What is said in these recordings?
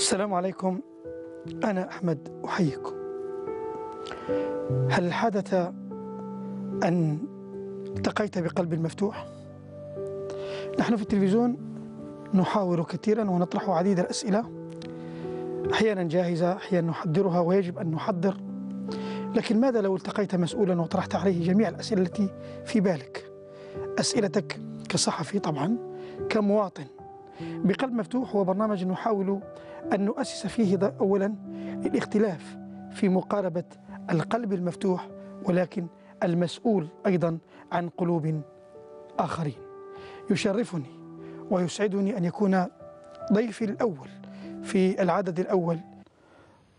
السلام عليكم أنا أحمد أحييكم هل حدث أن التقيت بقلب مفتوح؟ نحن في التلفزيون نحاور كثيرا ونطرح عديد الأسئلة أحيانا جاهزة أحيانا نحضرها ويجب أن نحضر لكن ماذا لو التقيت مسؤولا وطرحت عليه جميع الأسئلة التي في بالك أسئلتك كصحفي طبعا كمواطن بقلب مفتوح هو برنامج نحاول أن نؤسس فيه أولا الاختلاف في مقاربة القلب المفتوح ولكن المسؤول أيضا عن قلوب آخرين يشرفني ويسعدني أن يكون ضيفي الأول في العدد الأول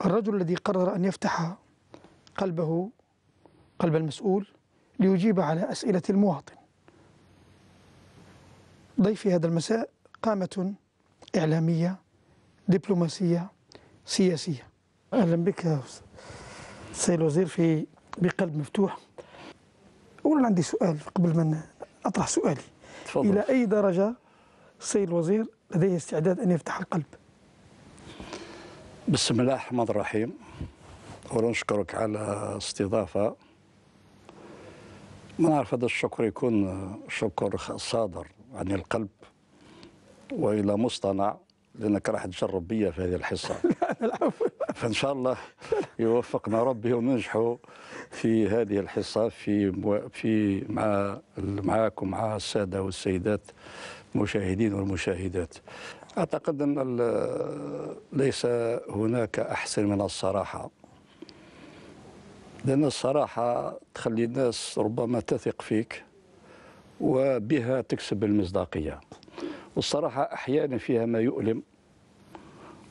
الرجل الذي قرر أن يفتح قلبه قلب المسؤول ليجيب على أسئلة المواطن ضيفي هذا المساء قامة إعلامية دبلوماسية سياسية أهلا بك سيد الوزير في بقلب مفتوح أولا عندي سؤال قبل ما أطرح سؤالي تفضل. إلى أي درجة سيد الوزير لديه استعداد أن يفتح القلب بسم الله الرحمن الرحيم ونشكرك على استضافة ما نعرف هذا الشكر يكون شكر صادر عن القلب والى مصطنع لانك راح تجرب بيا في هذه الحصه فان شاء الله يوفقنا ربي وننجحوا في هذه الحصه في في مع معاكم مع الساده والسيدات المشاهدين والمشاهدات اعتقد ان ليس هناك احسن من الصراحه لان الصراحه تخلي الناس ربما تثق فيك وبها تكسب المصداقيه والصراحة أحيانا فيها ما يؤلم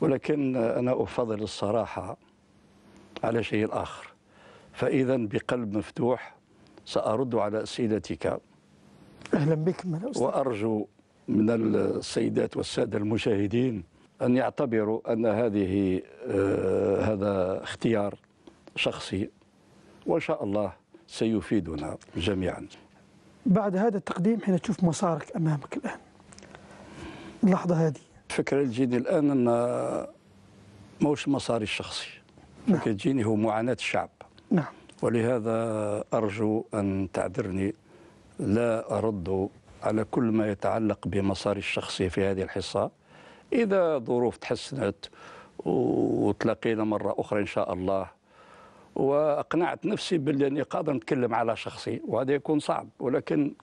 ولكن أنا أفضل الصراحة على شيء آخر فإذا بقلب مفتوح سأرد على أسئلتك أهلا بك من أستاذ وأرجو من السيدات والسادة المشاهدين أن يعتبروا أن هذه آه هذا اختيار شخصي وإن شاء الله سيفيدنا جميعا بعد هذا التقديم حين تشوف مسارك أمامك الآن اللحظه هذه الفكره اللي تجيني الان ان ماهوش مصاري الشخصي نعم. تجيني هو معاناه الشعب نعم ولهذا ارجو ان تعذرني لا ارد على كل ما يتعلق بمصاري الشخصيه في هذه الحصه اذا ظروف تحسنت وتلاقينا مره اخرى ان شاء الله واقنعت نفسي باللي اني قادر نتكلم على شخصي وهذا يكون صعب ولكن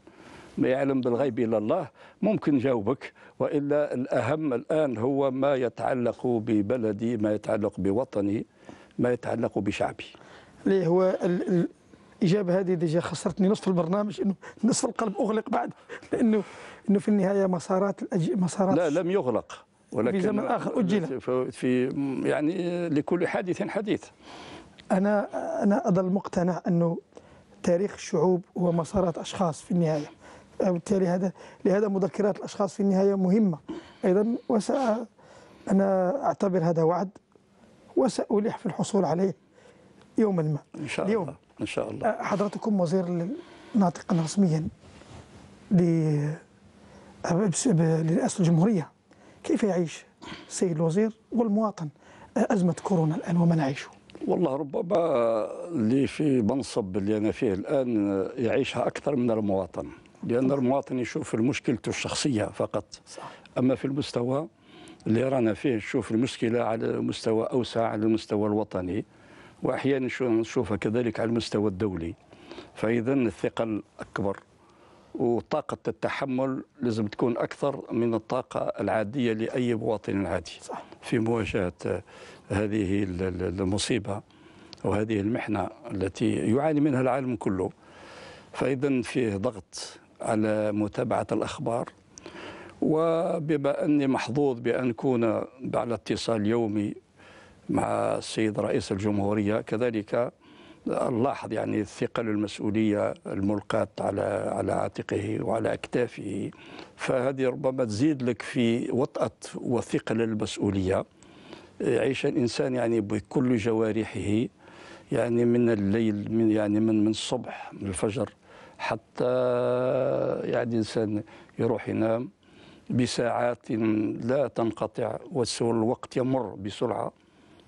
ما يعلم بالغيب إلا الله ممكن جاوبك وإلا الأهم الآن هو ما يتعلق ببلدي ما يتعلق بوطني ما يتعلق بشعبي ليه هو الاجابه هذه ديجا خسرتني نصف البرنامج انه نصف القلب اغلق بعد لانه انه في النهايه مسارات الأج... مسارات لا لم يغلق ولكن في زمن اخر اجل في يعني لكل حادث حديث انا انا اظل مقتنع انه تاريخ الشعوب هو مسارات اشخاص في النهايه وبالتالي هذا لهذا مذكرات الاشخاص في النهايه مهمه ايضا وسأ انا اعتبر هذا وعد وسالح في الحصول عليه يوما ما ان شاء اليوم الله ان شاء الله حضرتكم وزير ناطقا رسميا لرئاسه الجمهوريه كيف يعيش السيد الوزير والمواطن ازمه كورونا الان وما نعيشه؟ والله ربما اللي في منصب اللي انا فيه الان يعيشها اكثر من المواطن لأن المواطن يشوف مشكلته الشخصية فقط صح. أما في المستوى اللي رانا فيه نشوف المشكلة على مستوى أوسع على المستوى الوطني وأحيانا نشوفها كذلك على المستوى الدولي فإذا الثقل أكبر وطاقة التحمل لازم تكون أكثر من الطاقة العادية لأي مواطن عادي صح. في مواجهة هذه المصيبة وهذه المحنة التي يعاني منها العالم كله فإذا فيه ضغط على متابعة الأخبار وبما أني محظوظ بأن أكون على اتصال يومي مع السيد رئيس الجمهورية كذلك نلاحظ يعني الثقل المسؤولية الملقاة على على عاتقه وعلى أكتافه فهذه ربما تزيد لك في وطأة وثقل المسؤولية يعيش الإنسان يعني بكل جوارحه يعني من الليل من يعني من من الصبح من الفجر حتى يعني الإنسان يروح ينام بساعات لا تنقطع والوقت يمر بسرعة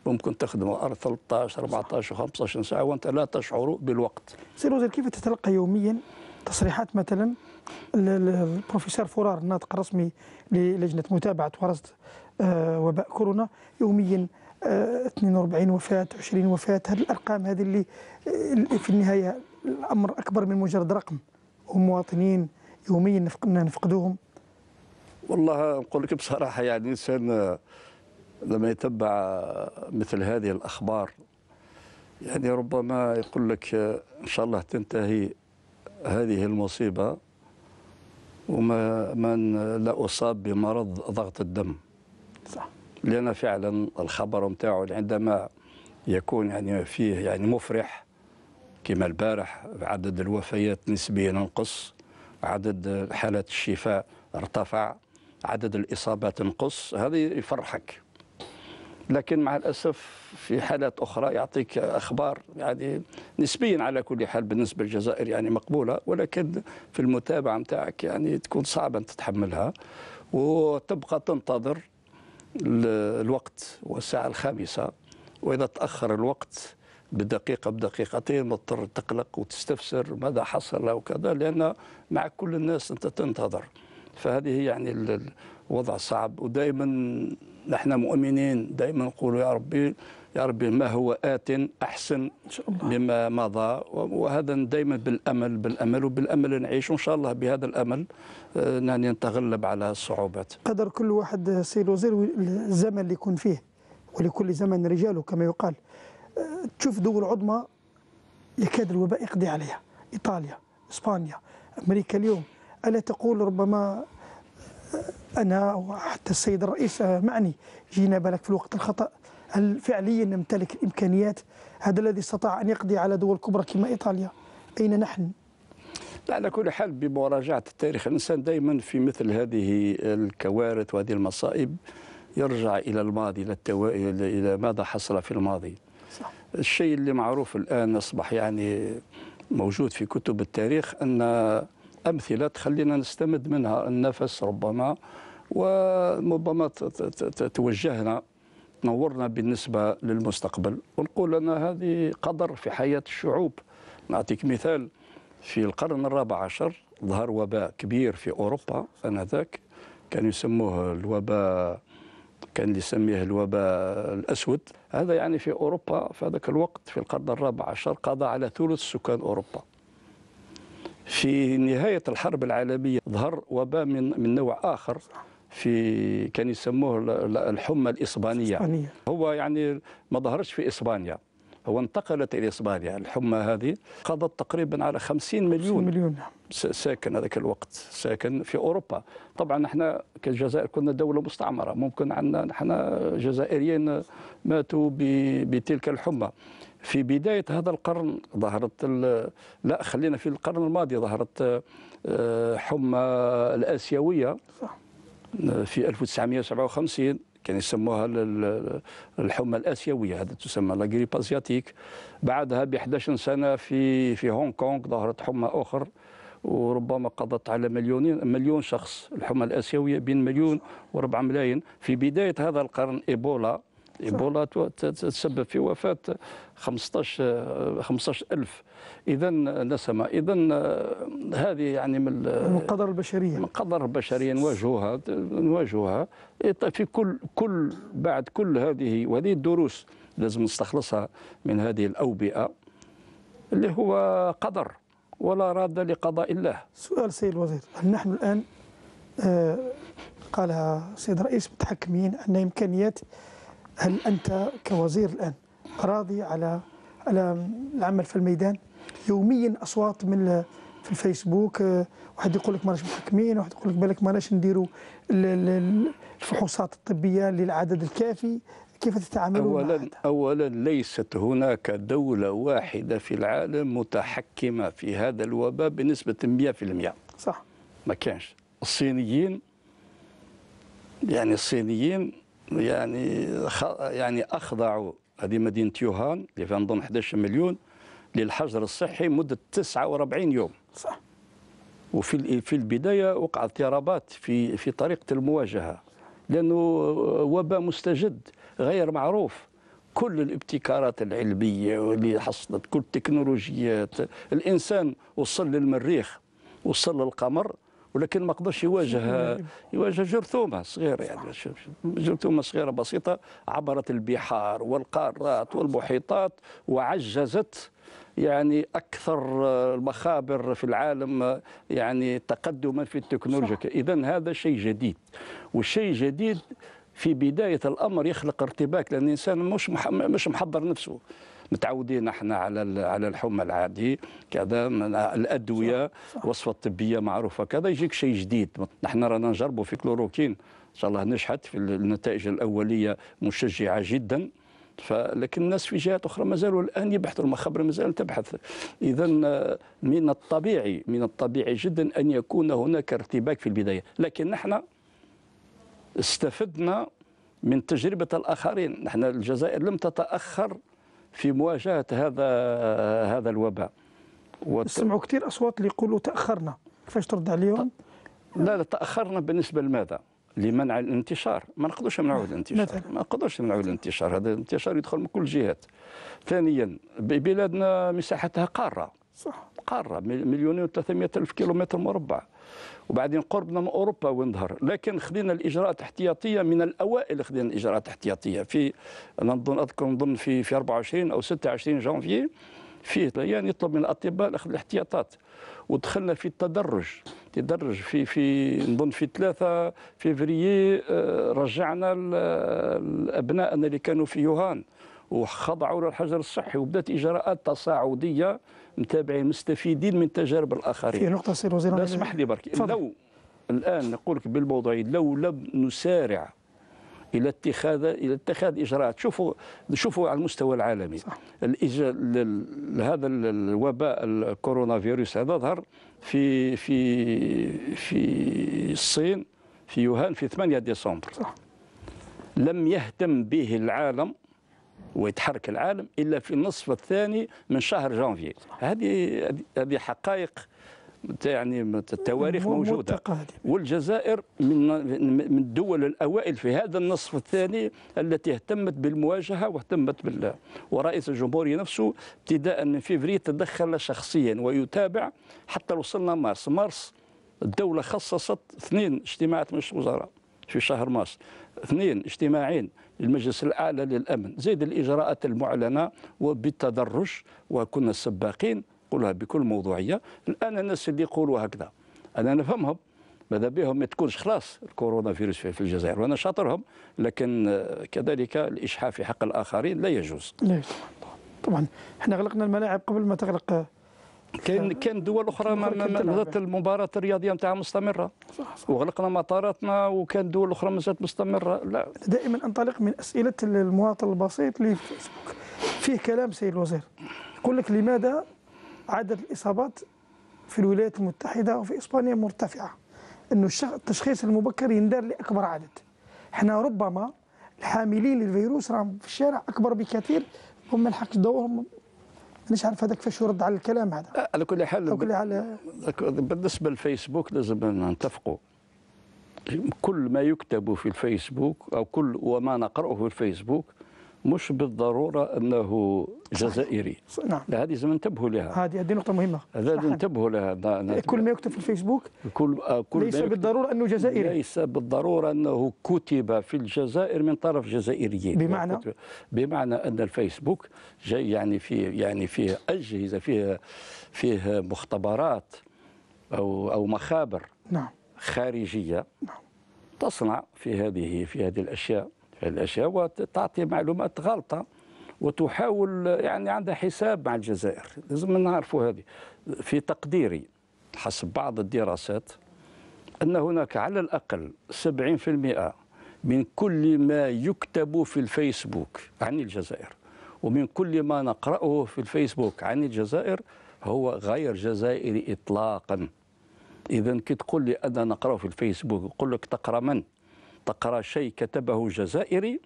ممكن تخدم 13 14 15 ساعة وأنت لا تشعر بالوقت سير وزير كيف تتلقى يوميا تصريحات مثلا البروفيسور فرار الناطق الرسمي للجنة متابعة ورصد آه، وباء كورونا يوميا 42 آه، وفاة 20 وفاة هذه الأرقام هذه اللي آه، في النهاية الأمر أكبر من مجرد رقم هم مواطنين يوميا نفقدوهم والله نقول لك بصراحة يعني الإنسان آه، لما يتبع آه، مثل هذه الأخبار يعني ربما يقول لك آه، إن شاء الله تنتهي هذه المصيبة وما من لا أصاب بمرض ضغط الدم صح لأن فعلا الخبر نتاعو عندما يكون يعني فيه يعني مفرح كما البارح عدد الوفيات نسبيا نقص عدد حالات الشفاء ارتفع عدد الإصابات نقص هذا يفرحك لكن مع الأسف في حالات أخرى يعطيك أخبار يعني نسبيا على كل حال بالنسبة للجزائر يعني مقبولة ولكن في المتابعة نتاعك يعني تكون صعبة أن تتحملها وتبقى تنتظر الوقت والساعة الخامسة وإذا تأخر الوقت بدقيقة بدقيقتين مضطر تقلق وتستفسر ماذا حصل وكذا لأن مع كل الناس أنت تنتظر فهذه يعني الوضع صعب ودائما نحن مؤمنين دائما نقول يا ربي يا ربي ما هو آت أحسن مما مضى وهذا دائما بالأمل بالأمل وبالأمل نعيش وإن شاء الله بهذا الأمل آه، نتغلب على الصعوبات قدر كل واحد سيد الوزير الزمن اللي يكون فيه ولكل زمن رجاله كما يقال تشوف دول عظمى يكاد الوباء يقضي عليها إيطاليا إسبانيا أمريكا اليوم ألا تقول ربما أنا وحتى السيد الرئيس معني جينا بالك في الوقت الخطأ هل فعليا نمتلك الإمكانيات هذا الذي استطاع أن يقضي على دول كبرى كما إيطاليا أين نحن؟ على كل حال بمراجعة التاريخ الإنسان دائما في مثل هذه الكوارث وهذه المصائب يرجع إلى الماضي إلى, إلى ماذا حصل في الماضي صح. الشيء اللي معروف الآن أصبح يعني موجود في كتب التاريخ أن أمثلة تخلينا نستمد منها النفس ربما وربما توجهنا تنورنا بالنسبة للمستقبل ونقول أن هذه قدر في حياة الشعوب نعطيك مثال في القرن الرابع عشر ظهر وباء كبير في أوروبا أنذاك كانوا يسموه الوباء كان اللي يسميه الوباء الأسود هذا يعني في أوروبا في هذاك الوقت في القرن الرابع عشر قضى على ثلث سكان أوروبا في نهاية الحرب العالمية ظهر وباء من, من نوع آخر في كان يسموه الحمى الإسبانية هو يعني ما ظهرش في إسبانيا وانتقلت إلى إسبانيا الحمى هذه قضت تقريبا على 50 مليون مليون نعم. ساكن هذاك الوقت ساكن في أوروبا طبعا احنا كالجزائر كنا دولة مستعمرة ممكن عندنا نحن جزائريين ماتوا بتلك الحمى في بداية هذا القرن ظهرت لا خلينا في القرن الماضي ظهرت آه، حمى الآسيوية في 1957 كان يسموها الحمى الاسيويه هذا تسمى لا غريب اسياتيك بعدها ب 11 سنه في في هونغ كونغ ظهرت حمى اخر وربما قضت على مليونين مليون شخص الحمى الاسيويه بين مليون و4 ملايين في بدايه هذا القرن ايبولا ايبولا تسبب في وفاه 15 15000 اذا نسمه اذا هذه يعني من القدر البشريه من القدر البشريه نواجهها نواجهها إيه، في كل كل بعد كل هذه وهذه الدروس لازم نستخلصها من هذه الاوبئه اللي هو قدر ولا راد لقضاء الله سؤال سيد الوزير هل نحن الان آه قالها سيد رئيس متحكمين ان امكانيات هل أنت كوزير الآن راضي على على العمل في الميدان يوميا أصوات من في الفيسبوك آه، واحد يقول لك ماناش محكمين واحد يقول لك بالك ماناش نديروا الفحوصات الطبية للعدد الكافي كيف تتعاملون أولا, أولا ليست هناك دولة واحدة في العالم متحكمة في هذا الوباء بنسبة 100% صح ما كانش الصينيين يعني الصينيين يعني يعني اخضعوا هذه مدينه يوهان اللي فيها نظن 11 مليون للحجر الصحي مده 49 يوم صح وفي في البدايه وقع اضطرابات في في طريقه المواجهه لانه وباء مستجد غير معروف كل الابتكارات العلميه واللي حصلت كل التكنولوجيات الانسان وصل للمريخ وصل للقمر ولكن ما قدرش يواجه يواجه جرثومه صغيره يعني جرثومه صغيره بسيطه عبرت البحار والقارات والمحيطات وعجزت يعني اكثر المخابر في العالم يعني تقدما في التكنولوجيا اذا هذا شيء جديد والشيء جديد في بدايه الامر يخلق ارتباك لان الانسان مش مش محضر نفسه متعودين احنا على على الحمى العادي كذا من الادويه وصفه طبيه معروفه كذا يجيك شيء جديد نحن رانا نجربوا في كلوروكين ان شاء الله نجحت في النتائج الاوليه مشجعه جدا فلكن الناس في جهات اخرى مازالوا الان يبحثوا المخابر مازال تبحث اذا من الطبيعي من الطبيعي جدا ان يكون هناك ارتباك في البدايه لكن نحن استفدنا من تجربه الاخرين نحن الجزائر لم تتاخر في مواجهه هذا هذا الوباء نسمعوا وت... كثير اصوات اللي يقولوا تاخرنا كيفاش ترد عليهم؟ لا لا تاخرنا بالنسبه لماذا؟ لمنع الانتشار ما نقدرش نمنعوا الانتشار ما نقدرش نمنعوا الانتشار هذا الانتشار يدخل من كل الجهات ثانيا بلادنا مساحتها قاره صح قاره مليونين و 300 ألف كيلومتر مربع وبعدين قربنا من اوروبا ونظهر لكن خذينا الاجراءات الاحتياطيه من الاوائل خذينا الاجراءات الاحتياطيه في انا نظن اذكر نظن في في 24 او 26 جانفي في طليان يطلب من الاطباء اخذ الاحتياطات ودخلنا في التدرج تدرج في في نظن في 3 فيفري آه، رجعنا ابنائنا اللي كانوا في يوهان وخضعوا للحجر الصحي وبدات اجراءات تصاعديه متابعين مستفيدين من تجارب الاخرين في نقطه سي الوزير لو اسمح لي برك لو الان نقول لك بالموضوعيه لو لم نسارع الى اتخاذ الى اتخاذ اجراءات شوفوا شوفوا على المستوى العالمي صح. هذا الوباء الكورونا فيروس هذا ظهر في في في الصين في يوهان في 8 ديسمبر صح. لم يهتم به العالم ويتحرك العالم الا في النصف الثاني من شهر جانفي هذه هذه حقائق يعني التواريخ موجوده والجزائر من من الدول الاوائل في هذا النصف الثاني التي اهتمت بالمواجهه واهتمت بال ورئيس الجمهوريه نفسه ابتداء من فيفري تدخل شخصيا ويتابع حتى وصلنا مارس مارس الدوله خصصت اثنين اجتماعات مجلس وزراء في شهر مارس اثنين اجتماعين المجلس الأعلى للأمن زيد الإجراءات المعلنة وبالتدرج وكنا السباقين قولها بكل موضوعية الآن الناس اللي يقولوا هكذا أنا نفهمهم ماذا بهم ما تكونش خلاص الكورونا فيروس في الجزائر وأنا شاطرهم لكن كذلك الإشحاف في حق الآخرين لا يجوز لا يجوز طبعا احنا غلقنا الملاعب قبل ما تغلق كان كان دول اخرى ما بدات المباراه الرياضيه نتاعها مستمره صح صح وغلقنا مطاراتنا وكان دول اخرى ما زالت مستمره لا دائما انطلق من اسئله المواطن البسيط اللي في فيسبوك فيه كلام سيد الوزير يقول لك لماذا عدد الاصابات في الولايات المتحده وفي اسبانيا مرتفعه انه التشخيص المبكر يندار لاكبر عدد احنا ربما الحاملين للفيروس راهم في الشارع اكبر بكثير هم ما لحقش دورهم مش عارف هذاك كيفاش يرد على الكلام هذا على كل حال على كل حال بالنسبه للفيسبوك لازم نتفقوا كل ما يكتب في الفيسبوك او كل وما نقراه في الفيسبوك مش بالضروره انه جزائري نعم هذه لازم ننتبهوا لها هذه هذه نقطه مهمه هذا ننتبهوا لها إيه، كل ما يكتب في الفيسبوك كل آه، كل ليس بالضروره انه جزائري ليس بالضروره انه كتب في الجزائر من طرف جزائريين بمعنى يعني بمعنى ان الفيسبوك جاي يعني فيه يعني فيه اجهزه فيه فيه مختبرات او او مخابر نعم خارجيه نعم تصنع في هذه في هذه الاشياء الاشياء وتعطي معلومات غلطه وتحاول يعني عندها حساب مع الجزائر لازم نعرفوا هذه في تقديري حسب بعض الدراسات ان هناك على الاقل 70% من كل ما يكتب في الفيسبوك عن الجزائر ومن كل ما نقرأه في الفيسبوك عن الجزائر هو غير جزائري إطلاقا إذا كي تقول لي أنا نقرأه في الفيسبوك يقول لك تقرأ من؟ تقرا شيء كتبه جزائري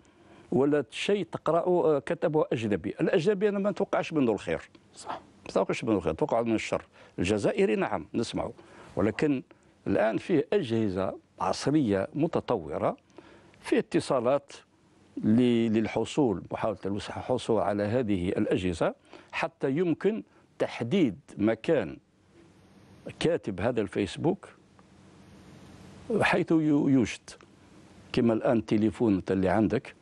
ولا شيء تقراه آه، كتبه اجنبي، الاجنبي انا ما توقعش منه الخير. صح. ما توقعش منه الخير، توقع منه الشر. الجزائري نعم نسمعه ولكن الان فيه اجهزه عصريه متطوره في اتصالات للحصول محاولة الحصول على هذه الأجهزة حتى يمكن تحديد مكان كاتب هذا الفيسبوك حيث يوجد كما الان تليفون اللي عندك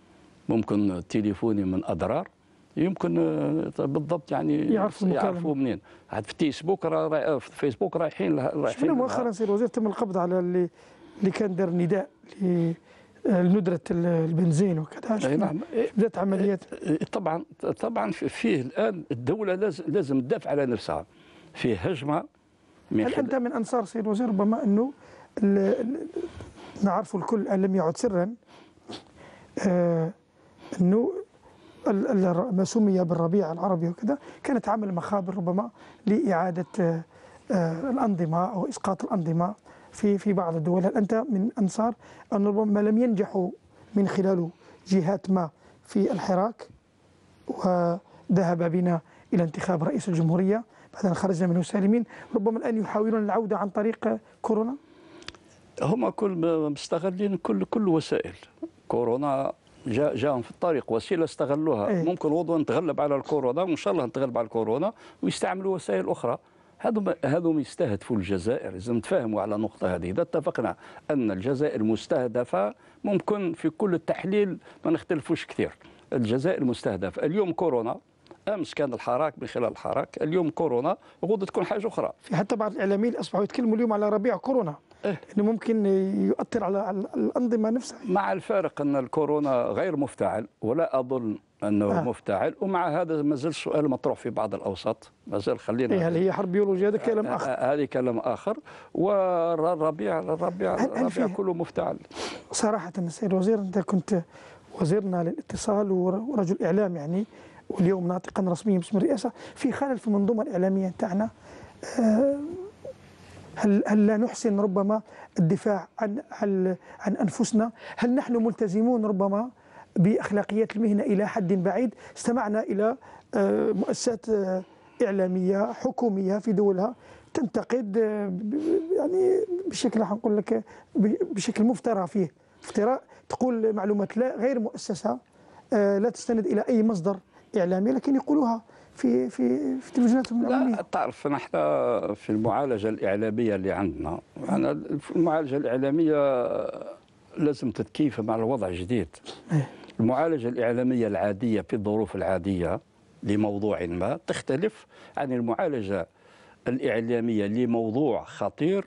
ممكن تليفوني من اضرار يمكن آه، بالضبط يعني يعرفوا يعرفوا منين عاد في فيسبوك راه آه، في فيسبوك رايحين رايحين شفنا مؤخرا سي الوزير تم القبض على اللي اللي كان دار نداء آه، لندره البنزين وكذا نعم بدات عمليات طبعا طبعا فيه الان الدوله لازم لازم تدافع على نفسها فيه هجمه هل انت من انصار سي الوزير ربما انه نعرف الكل أن لم يعد سرا آه، أنه ما سمي بالربيع العربي وكذا كانت عمل مخابر ربما لإعادة آه، آه، الأنظمة أو إسقاط الأنظمة في في بعض الدول هل أنت من أنصار أن ربما لم ينجحوا من خلاله جهات ما في الحراك وذهب بنا إلى انتخاب رئيس الجمهورية بعد أن خرجنا منه سالمين ربما الآن يحاولون العودة عن طريق كورونا هما كل مستغلين كل كل وسائل كورونا جا جاهم في الطريق وسيله استغلوها إيه؟ ممكن وضوء نتغلب على الكورونا وان شاء الله نتغلب على الكورونا ويستعملوا وسائل اخرى هذو هذو يستهدفوا الجزائر لازم نتفاهموا على النقطه هذه اذا اتفقنا ان الجزائر مستهدفه ممكن في كل التحليل ما نختلفوش كثير الجزائر مستهدفه اليوم كورونا امس كان الحراك من خلال الحراك اليوم كورونا غدا تكون حاجه اخرى في حتى بعض الاعلاميين اصبحوا يتكلموا اليوم على ربيع كورونا انه ممكن يؤثر على الانظمه نفسها مع الفارق ان الكورونا غير مفتعل ولا اظن انه آه. مفتعل ومع هذا ما زال سؤال مطروح في بعض الاوساط ما زال خلينا إيه هل هي حرب بيولوجيه هذا كلام آه، آه، اخر هذه كلام اخر والربيع الربيع الربيع كله مفتعل صراحه السيد الوزير انت كنت وزيرنا للاتصال ورجل اعلام يعني واليوم ناطقا رسميا باسم الرئاسه في خلل في المنظومه الاعلاميه تاعنا آه، هل هل لا نحسن ربما الدفاع عن عن انفسنا؟ هل نحن ملتزمون ربما باخلاقيات المهنه الى حد بعيد؟ استمعنا الى آه، مؤسسات آه، اعلاميه حكوميه في دولها تنتقد آه، يعني بشكل حنقول لك بشكل مفترى فيه افتراء تقول معلومات لا غير مؤسسه لا تستند الى اي مصدر اعلامي لكن يقولوها في في في تلفزيوناتهم العموميه تعرف نحن في المعالجه الاعلاميه اللي عندنا أنا المعالجه الاعلاميه لازم تتكيف مع الوضع الجديد إيه. المعالجه الاعلاميه العاديه في الظروف العاديه لموضوع ما تختلف عن المعالجه الاعلاميه لموضوع خطير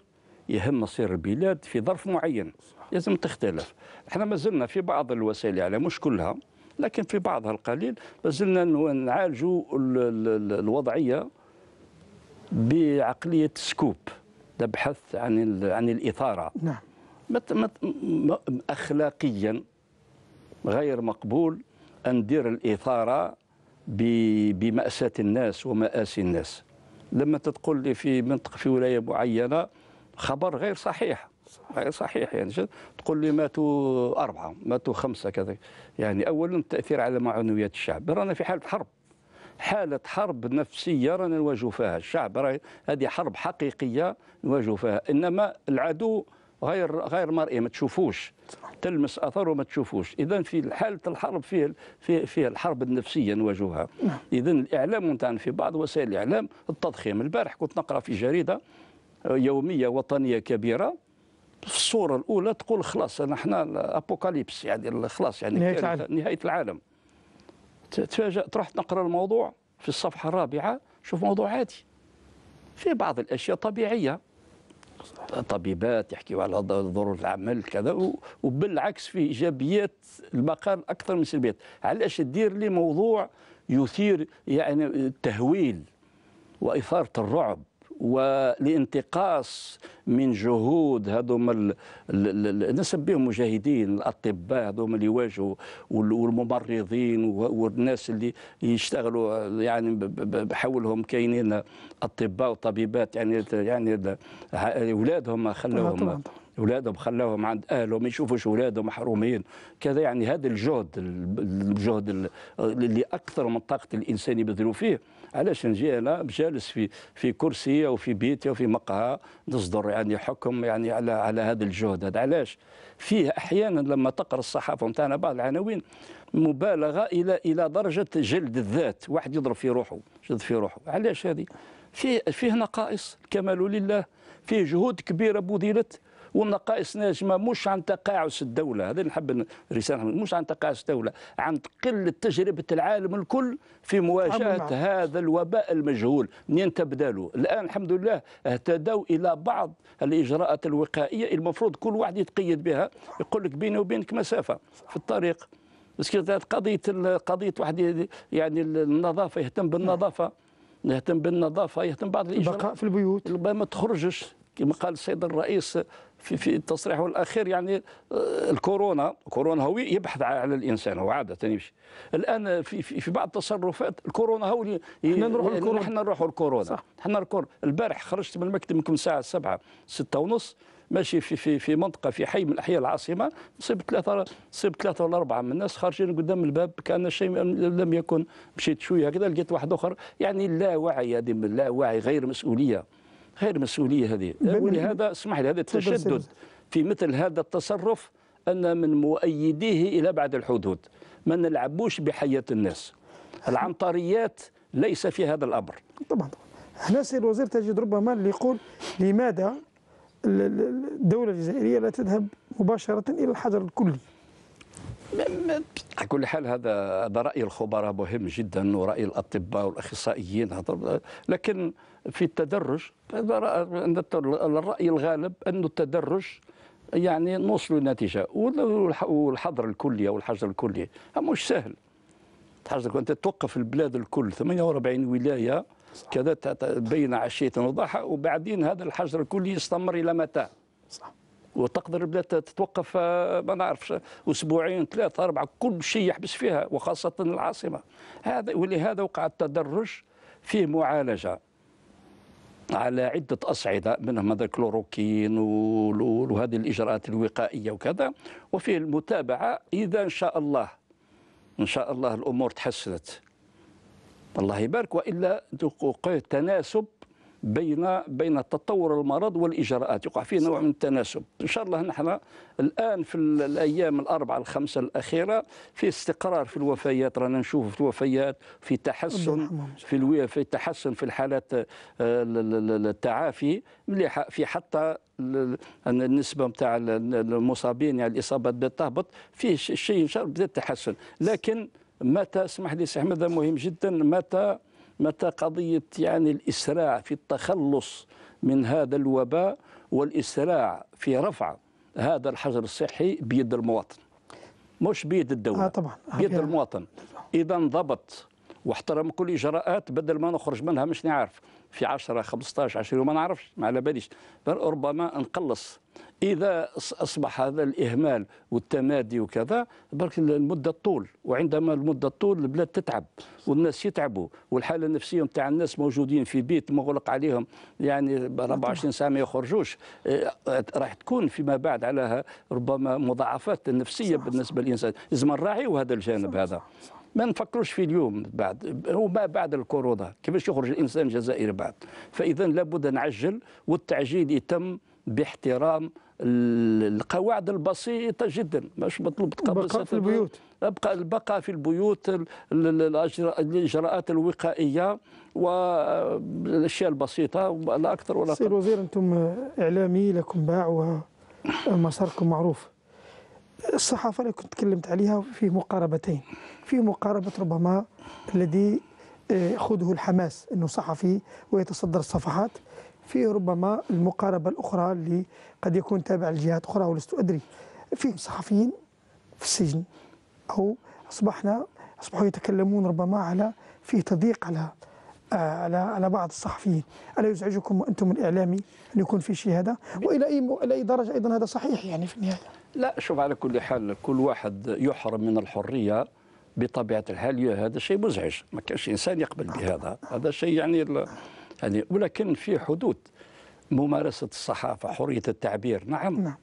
يهم مصير البلاد في ظرف معين لازم تختلف احنا ما زلنا في بعض الوسائل الاعلام مش كلها لكن في بعضها القليل لازلنا نعالجوا الوضعيه بعقليه سكوب نبحث عن عن الاثاره نعم اخلاقيا غير مقبول ان ندير الاثاره بماساه الناس وماسي الناس لما تتقول لي في منطقه في ولايه معينه خبر غير صحيح صحيح, صحيح يعني تقول لي ماتوا أربعة ماتوا خمسة كذا يعني أولا التأثير على معنويات الشعب رانا في حالة حرب حالة حرب نفسية رانا نواجه فيها الشعب رأي هذه حرب حقيقية نواجه فيها إنما العدو غير غير مرئي ما تشوفوش تلمس اثره ما تشوفوش اذا في حاله الحرب فيه في في الحرب النفسيه نواجهها اذا الاعلام نتاعنا في بعض وسائل الاعلام التضخيم البارح كنت نقرا في جريده يوميه وطنيه كبيره في الصوره الاولى تقول خلاص انا احنا الابوكاليبس يعني خلاص يعني نهايه العالم نهايه العالم تفاجأ رحت نقرا الموضوع في الصفحه الرابعه شوف موضوع عادي في بعض الاشياء طبيعيه طبيبات يحكيوا على ظروف العمل كذا وبالعكس في ايجابيات المقال اكثر من سلبيات علاش تدير لي موضوع يثير يعني التهويل واثاره الرعب ولانتقاص من جهود هذوما نسميهم مجاهدين الاطباء هذوما اللي يواجهوا والممرضين والناس اللي يشتغلوا يعني بحولهم كاينين اطباء وطبيبات يعني يعني اولادهم خلوهم اولادهم خلوهم عند اهلهم ما يشوفوش اولادهم محرومين كذا يعني هذا الجهد الجهد اللي اكثر من طاقه الانسان يبذلوا فيه علاش نجي انا بجالس في في كرسي او في بيتي او في مقهى نصدر يعني حكم يعني على على هذا الجهد هذا علاش فيه احيانا لما تقرا الصحافه نتاعنا بعض العناوين مبالغه الى الى درجه جلد الذات واحد يضرب في روحه جلد في روحه علاش هذه فيه فيه نقائص الكمال لله فيه جهود كبيره بذلت والنقائص ناجمة مش عن تقاعس الدوله هذا نحب الرسالة مش عن تقاعس الدوله عن قله تجربه العالم الكل في مواجهه هذا الوباء المجهول منين تبدا الان الحمد لله اهتدوا الى بعض الاجراءات الوقائيه المفروض كل واحد يتقيد بها يقول لك بيني وبينك مسافه في الطريق بس قضيه قضيه واحد يعني النظافه يهتم بالنظافه يهتم بالنظافه يهتم بعض الاجراءات البقاء في البيوت ما تخرجش كما قال السيد الرئيس في في التصريح والاخير يعني آه، الكورونا كورونا هو يبحث على الانسان هو عاده يمشي الان في في, بعض التصرفات الكورونا هو احنا نروحوا يعني الكورونا احنا نروحوا الكورونا احنا الكورونا البارح خرجت من المكتب منكم الساعه 7 6 ونص ماشي في في في منطقه في حي من احياء العاصمه نصيب ثلاثه نصيب ثلاثه ولا اربعه من الناس خارجين قدام الباب كان شيء لم يكن مشيت شويه هكذا لقيت واحد اخر يعني لا وعي هذه لا وعي غير مسؤوليه غير مسؤوليه هذه ولهذا اسمح لي هذا التشدد في مثل هذا التصرف انا من مؤيديه الى بعد الحدود ما نلعبوش بحياه الناس العنطريات ليس في هذا الامر طبعا هنا سيد الوزير تجد ربما اللي يقول لماذا الدوله الجزائريه لا تذهب مباشره الى الحجر الكلي على كل حال هذا هذا راي الخبراء مهم جدا وراي الاطباء والاخصائيين لكن في التدرج أن الرأي الغالب أن التدرج يعني نوصلوا لنتيجة والحظر الكلي أو الحجر الكلي مش سهل تحجر أنت توقف البلاد الكل 48 ولاية كذا بين عشية وضحى وبعدين هذا الحجر الكلي يستمر إلى متى؟ صح وتقدر البلاد تتوقف آه، ما نعرفش اسبوعين ثلاثه اربعه كل شيء يحبس فيها وخاصه العاصمه هذا ولهذا وقع التدرج فيه معالجه على عدة أصعدة منهم هذا الكلوروكين وهذه الإجراءات الوقائية وكذا وفيه المتابعة إذا إن شاء الله إن شاء الله الأمور تحسنت الله يبارك وإلا تناسب بين بين تطور المرض والاجراءات يقع فيه نوع من التناسب ان شاء الله نحن الان في الايام الاربعه الخمسه الاخيره في استقرار في الوفيات رانا نشوف في الوفيات في تحسن في في تحسن في الحالات آه، التعافي مليحه في حتى ان النسبه نتاع المصابين يعني الاصابات بدات تهبط في شيء ان شاء الله بدا تحسن لكن متى اسمح لي سي احمد مهم جدا متى متى قضية يعني الإسراع في التخلص من هذا الوباء والإسراع في رفع هذا الحجر الصحي بيد المواطن مش بيد الدولة آه طبعا. آه بيد المواطن إذا ضبط واحترم كل إجراءات بدل ما نخرج منها مش نعرف في 10 15 20 ما نعرفش ما على باليش ربما نقلص إذا أصبح هذا الإهمال والتمادي وكذا برك المدة طول وعندما المدة طول البلاد تتعب والناس يتعبوا والحالة النفسية نتاع الناس موجودين في بيت مغلق عليهم يعني 24 ساعة ما يخرجوش آه، آه، راح تكون فيما بعد على ربما مضاعفات نفسية بالنسبة للإنسان لازم نراعي هذا الجانب هذا ما نفكروش في اليوم بعد هو ما بعد الكورونا كيفاش يخرج الانسان الجزائري بعد فاذا لابد نعجل والتعجيل يتم باحترام القواعد البسيطة جدا مش مطلوب البقاء في البيوت أبقى البقاء في البيوت الإجراءات الوقائية والأشياء البسيطة لا أكثر ولا أقل الوزير أنتم إعلامي لكم باع ومساركم معروف الصحافة اللي كنت تكلمت عليها في مقاربتين في مقاربة ربما الذي يأخذه الحماس أنه صحفي ويتصدر الصفحات فيه ربما المقاربه الاخرى اللي قد يكون تابع لجهات اخرى ولست ادري فيه صحفيين في السجن او اصبحنا اصبحوا يتكلمون ربما على فيه تضييق على على على بعض الصحفيين الا يزعجكم وانتم الاعلامي ان يكون في شيء هذا والى اي الى اي درجه ايضا هذا صحيح يعني في النهايه لا شوف على كل حال كل واحد يحرم من الحريه بطبيعه الحال هذا شيء مزعج ما كانش انسان يقبل بهذا هذا شيء يعني يعني ولكن في حدود ممارسة الصحافة حرية التعبير نعم, نعم.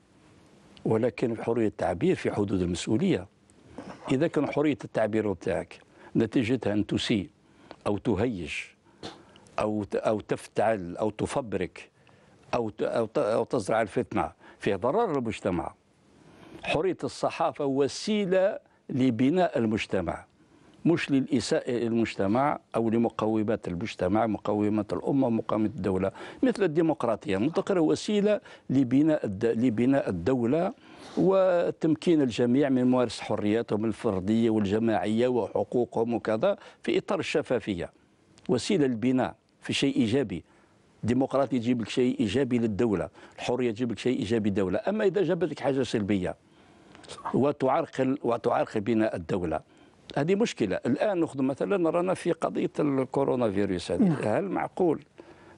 ولكن حرية التعبير في حدود المسؤولية إذا كان حرية التعبير بتاعك نتيجتها أن تسيء أو تهيج أو أو تفتعل أو تفبرك أو أو تزرع الفتنة فيها ضرر للمجتمع حرية الصحافة وسيلة لبناء المجتمع مش للإساءة المجتمع أو لمقومات المجتمع مقومات الأمة ومقاومة الدولة مثل الديمقراطية المنتقل وسيلة لبناء لبناء الدولة وتمكين الجميع من ممارسة حرياتهم الفردية والجماعية وحقوقهم وكذا في إطار الشفافية وسيلة للبناء في شيء إيجابي ديمقراطية يجيب لك شيء إيجابي للدولة الحرية تجيب لك شيء إيجابي للدولة أما إذا جابت لك حاجة سلبية وتعرقل وتعرقل بناء الدولة هذه مشكله الان ناخذ مثلا رانا في قضيه الكورونا فيروس هذه نعم. هل معقول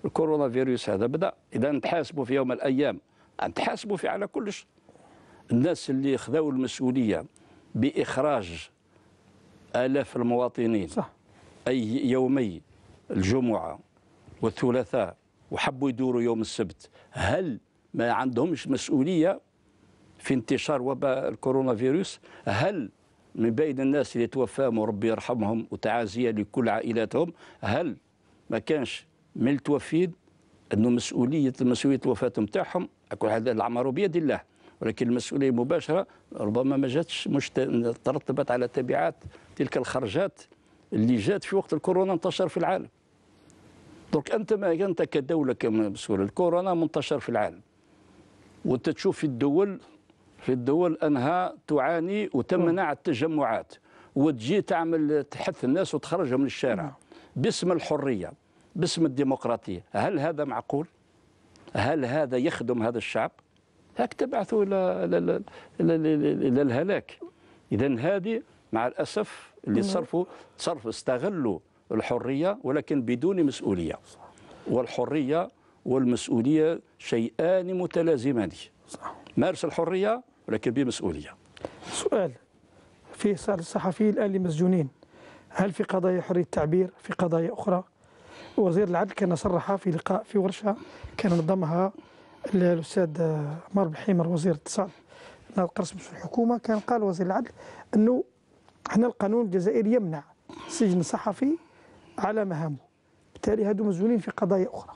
الكورونا فيروس هذا بدا اذا نتحاسبوا في يوم من الايام نتحاسبوا في على كلش الناس اللي خذوا المسؤوليه باخراج الاف المواطنين صح اي يومي الجمعه والثلاثاء وحبوا يدوروا يوم السبت هل ما عندهمش مسؤوليه في انتشار وباء الكورونا فيروس هل من بين الناس اللي توفاهم وربي يرحمهم وتعازيه لكل عائلاتهم هل ما كانش من التوفيد انه مسؤوليه مسؤوليه الوفاه نتاعهم هذا العمر بيد الله ولكن المسؤوليه المباشره ربما ما جاتش مش ترتبت على تبعات تلك الخرجات اللي جات في وقت الكورونا انتشر في العالم دونك انت ما انت كدوله كمسؤول الكورونا منتشر في العالم وانت تشوف في الدول في الدول أنها تعاني وتمنع التجمعات وتجي تعمل تحث الناس وتخرجهم من الشارع باسم الحرية باسم الديمقراطية هل هذا معقول؟ هل هذا يخدم هذا الشعب؟ هك تبعثوا إلى إلى إلى الهلاك إذا هذه مع الأسف اللي صرفوا صرف استغلوا الحرية ولكن بدون مسؤولية والحرية والمسؤولية شيئان متلازمان مارس الحرية ولكن بمسؤوليه. سؤال فيه صار الصحفيين الان اللي مسجونين هل في قضايا حريه التعبير في قضايا اخرى؟ وزير العدل كان صرح في لقاء في ورشه كان نظمها الاستاذ عمر بالحيمر وزير الاتصال ناطق رسمي في الحكومه كان قال وزير العدل انه احنا القانون الجزائري يمنع سجن صحفي على مهامه بالتالي هادو مسجونين في قضايا اخرى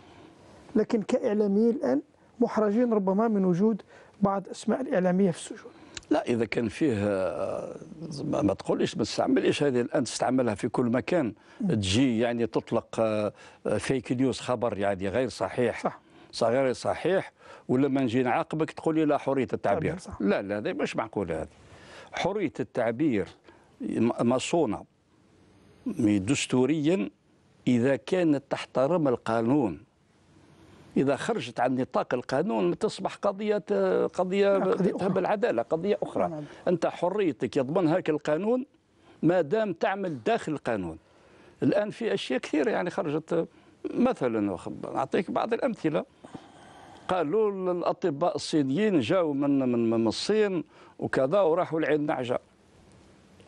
لكن كاعلاميين الان محرجين ربما من وجود بعض اسماء الاعلاميه في السجون لا اذا كان فيه آه، ما تقولش ما تستعمليش هذه الان تستعملها في كل مكان تجي يعني تطلق فيك آه، نيوز آه، خبر يعني غير صحيح صح غير صحيح ولما نجي نعاقبك تقول لي لا حريه التعبير صح. لا لا هذه مش معقوله هذه حريه التعبير مصونه دستوريا اذا كانت تحترم القانون اذا خرجت عن نطاق القانون تصبح قضيه قضيه تذهب العداله قضيه اخرى نعم. انت حريتك يضمنهاك القانون ما دام تعمل داخل القانون الان في اشياء كثيره يعني خرجت مثلا اعطيك بعض الامثله قالوا الاطباء الصينيين جاوا من من, من الصين وكذا وراحوا لعين نعجه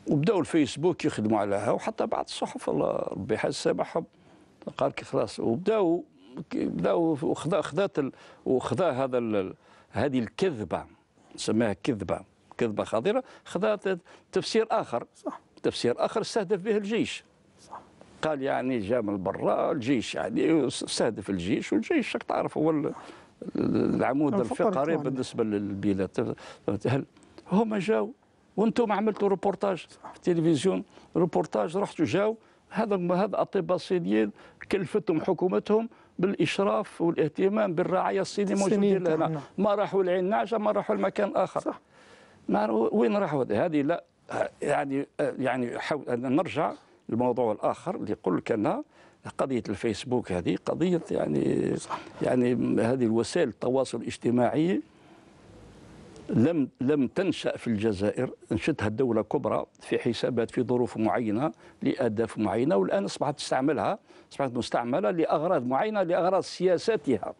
وبداوا الفيسبوك يخدموا عليها وحتى بعض الصحف الله ربي يحسن سامحهم قال خلاص وبداوا لا وخذا خذات وخذا هذا هذه الكذبه نسميها كذبه كذبه خطيره خذات تفسير اخر صح تفسير اخر استهدف به الجيش صح قال يعني جاء من برا الجيش يعني استهدف الجيش والجيش تعرف هو العمود الفقري يعني. بالنسبه للبلاد هل هما جاوا وانتم عملتوا روبورتاج في التلفزيون روبورتاج رحتوا جاوا هذا هذا اطباء صينيين كلفتهم حكومتهم بالاشراف والاهتمام بالرعايه الصينيه موجودين هنا نعم. ما راحوا نعجه ما راحوا لمكان اخر صح ما وين راحوا هذه لا يعني يعني حو... نرجع للموضوع الاخر اللي يقول لك انا قضيه الفيسبوك هذه قضيه يعني صح. يعني هذه الوسائل التواصل الاجتماعي لم لم تنشا في الجزائر انشدها الدوله كبرى في حسابات في ظروف معينه لاهداف معينه والان اصبحت تستعملها اصبحت مستعمله لاغراض معينه لاغراض سياساتها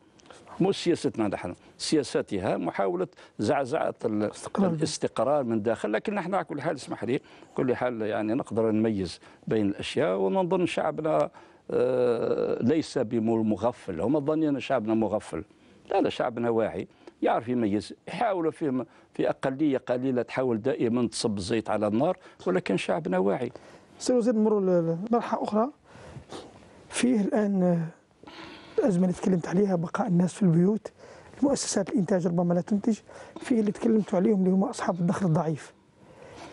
مش سياستنا نحن سياساتها محاولة زعزعة الاستقرار, الاستقرار من داخل لكن نحن على كل حال اسمح لي كل حال يعني نقدر نميز بين الأشياء ونظن شعبنا آه، ليس بمغفل هم ظنين شعبنا مغفل لا لا شعبنا واعي يعرف يميز يحاولوا في في اقليه قليله تحاول دائما تصب الزيت على النار ولكن شعبنا واعي سي وزير نمر لمرحله اخرى فيه الان آه، الازمه اللي تكلمت عليها بقاء الناس في البيوت مؤسسات الانتاج ربما لا تنتج فيه اللي تكلمت عليهم اللي هم اصحاب الدخل الضعيف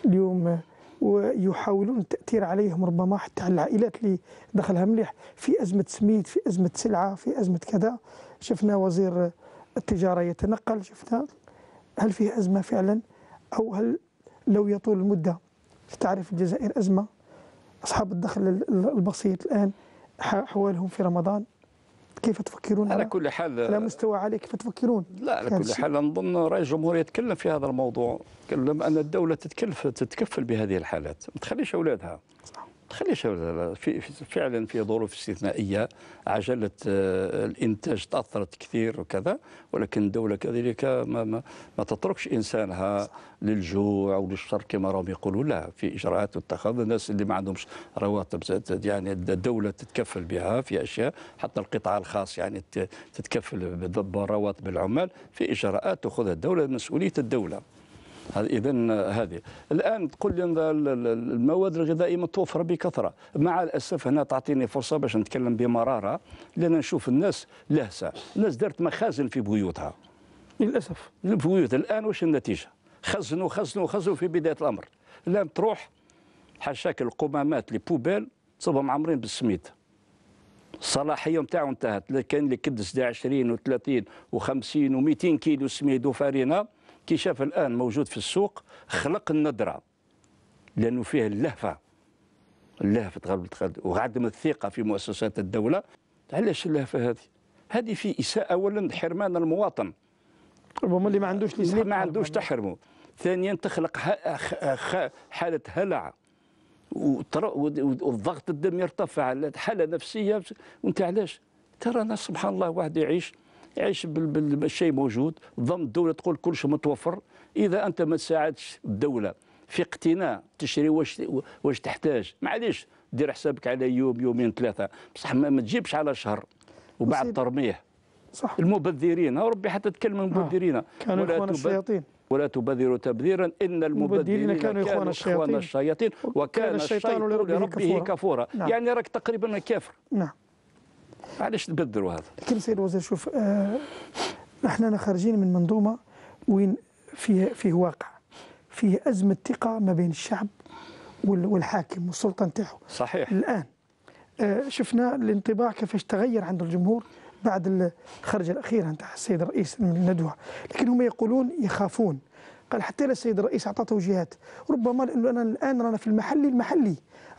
اليوم آه، ويحاولون التاثير عليهم ربما حتى على العائلات اللي دخلها مليح في ازمه سميد في ازمه سلعه في ازمه كذا شفنا وزير آه، التجارة يتنقل شفنا هل فيه أزمة فعلا أو هل لو يطول المدة تعرف الجزائر أزمة أصحاب الدخل البسيط الآن أحوالهم في رمضان كيف تفكرون على كل حال على مستوى عالي كيف تفكرون لا على كل حال نظن رئيس الجمهوريه يتكلم في هذا الموضوع تكلم ان الدوله تتكلف تتكفل بهذه الحالات ما تخليش اولادها صح. خليش في فعلا في ظروف استثنائيه عجله آه، الانتاج تاثرت كثير وكذا ولكن الدوله كذلك ما, ما, ما تتركش انسانها للجوع او للشر كما راهم يقولوا لا في اجراءات تتخذ الناس اللي ما عندهمش رواتب يعني الدوله تتكفل بها في اشياء حتى القطاع الخاص يعني تتكفل برواتب العمال في اجراءات تاخذها الدوله مسؤوليه الدوله اذا هذه الان تقول لي المواد الغذائيه متوفره بكثره مع الاسف هنا تعطيني فرصه باش نتكلم بمراره لان نشوف الناس لهسه الناس دارت مخازن في بيوتها للاسف البيوت الان واش النتيجه خزنوا خزنوا خزنوا في بدايه الامر الان تروح حشاك القمامات لي بوبيل تصبهم عامرين بالسميد الصلاحيه نتاعو انتهت كان اللي كدس 20 و30 و50 و200 كيلو سميد وفارينه اكتشاف الآن موجود في السوق خلق الندره لأنه فيه اللهفة اللهفة وعدم الثقة في مؤسسات الدولة علاش اللهفة هذه؟ هذه في إساءة أولا حرمان المواطن ربما اللي ما عندوش اللي ما عندوش تحرمه ثانيا تخلق حالة هلع والضغط الدم يرتفع حالة نفسية وانت علاش؟ ترى سبحان الله واحد يعيش عيش بالشيء موجود ضم الدوله تقول كل شيء متوفر اذا انت ما ساعدتش الدوله في اقتناء تشري واش واش تحتاج معليش دير حسابك على يوم يومين ثلاثه بصح ما تجيبش على شهر وبعد ترميه صح المبذرين ربي حتى تكلم آه. المبذرين كانوا ولا اخوان الشياطين ولا تبذروا تبذيرا ان المبذرين كانوا اخوان الشياطين, الشياطين وكان الشيطان لربه كفورا. نعم. يعني راك تقريبا كافر نعم علاش تبدلوا هذا؟ كل سيد الوزير شوف آه احنا خارجين من منظومه وين فيه فيه واقع فيه ازمه ثقه ما بين الشعب والحاكم والسلطه نتاعو صحيح الان آه شفنا الانطباع كيفاش تغير عند الجمهور بعد الخرجه الاخيره نتاع السيد الرئيس من الندوه لكن هم يقولون يخافون قال حتى السيد الرئيس أعطى توجيهات ربما لأنه أنا الآن رانا في المحلي المحلي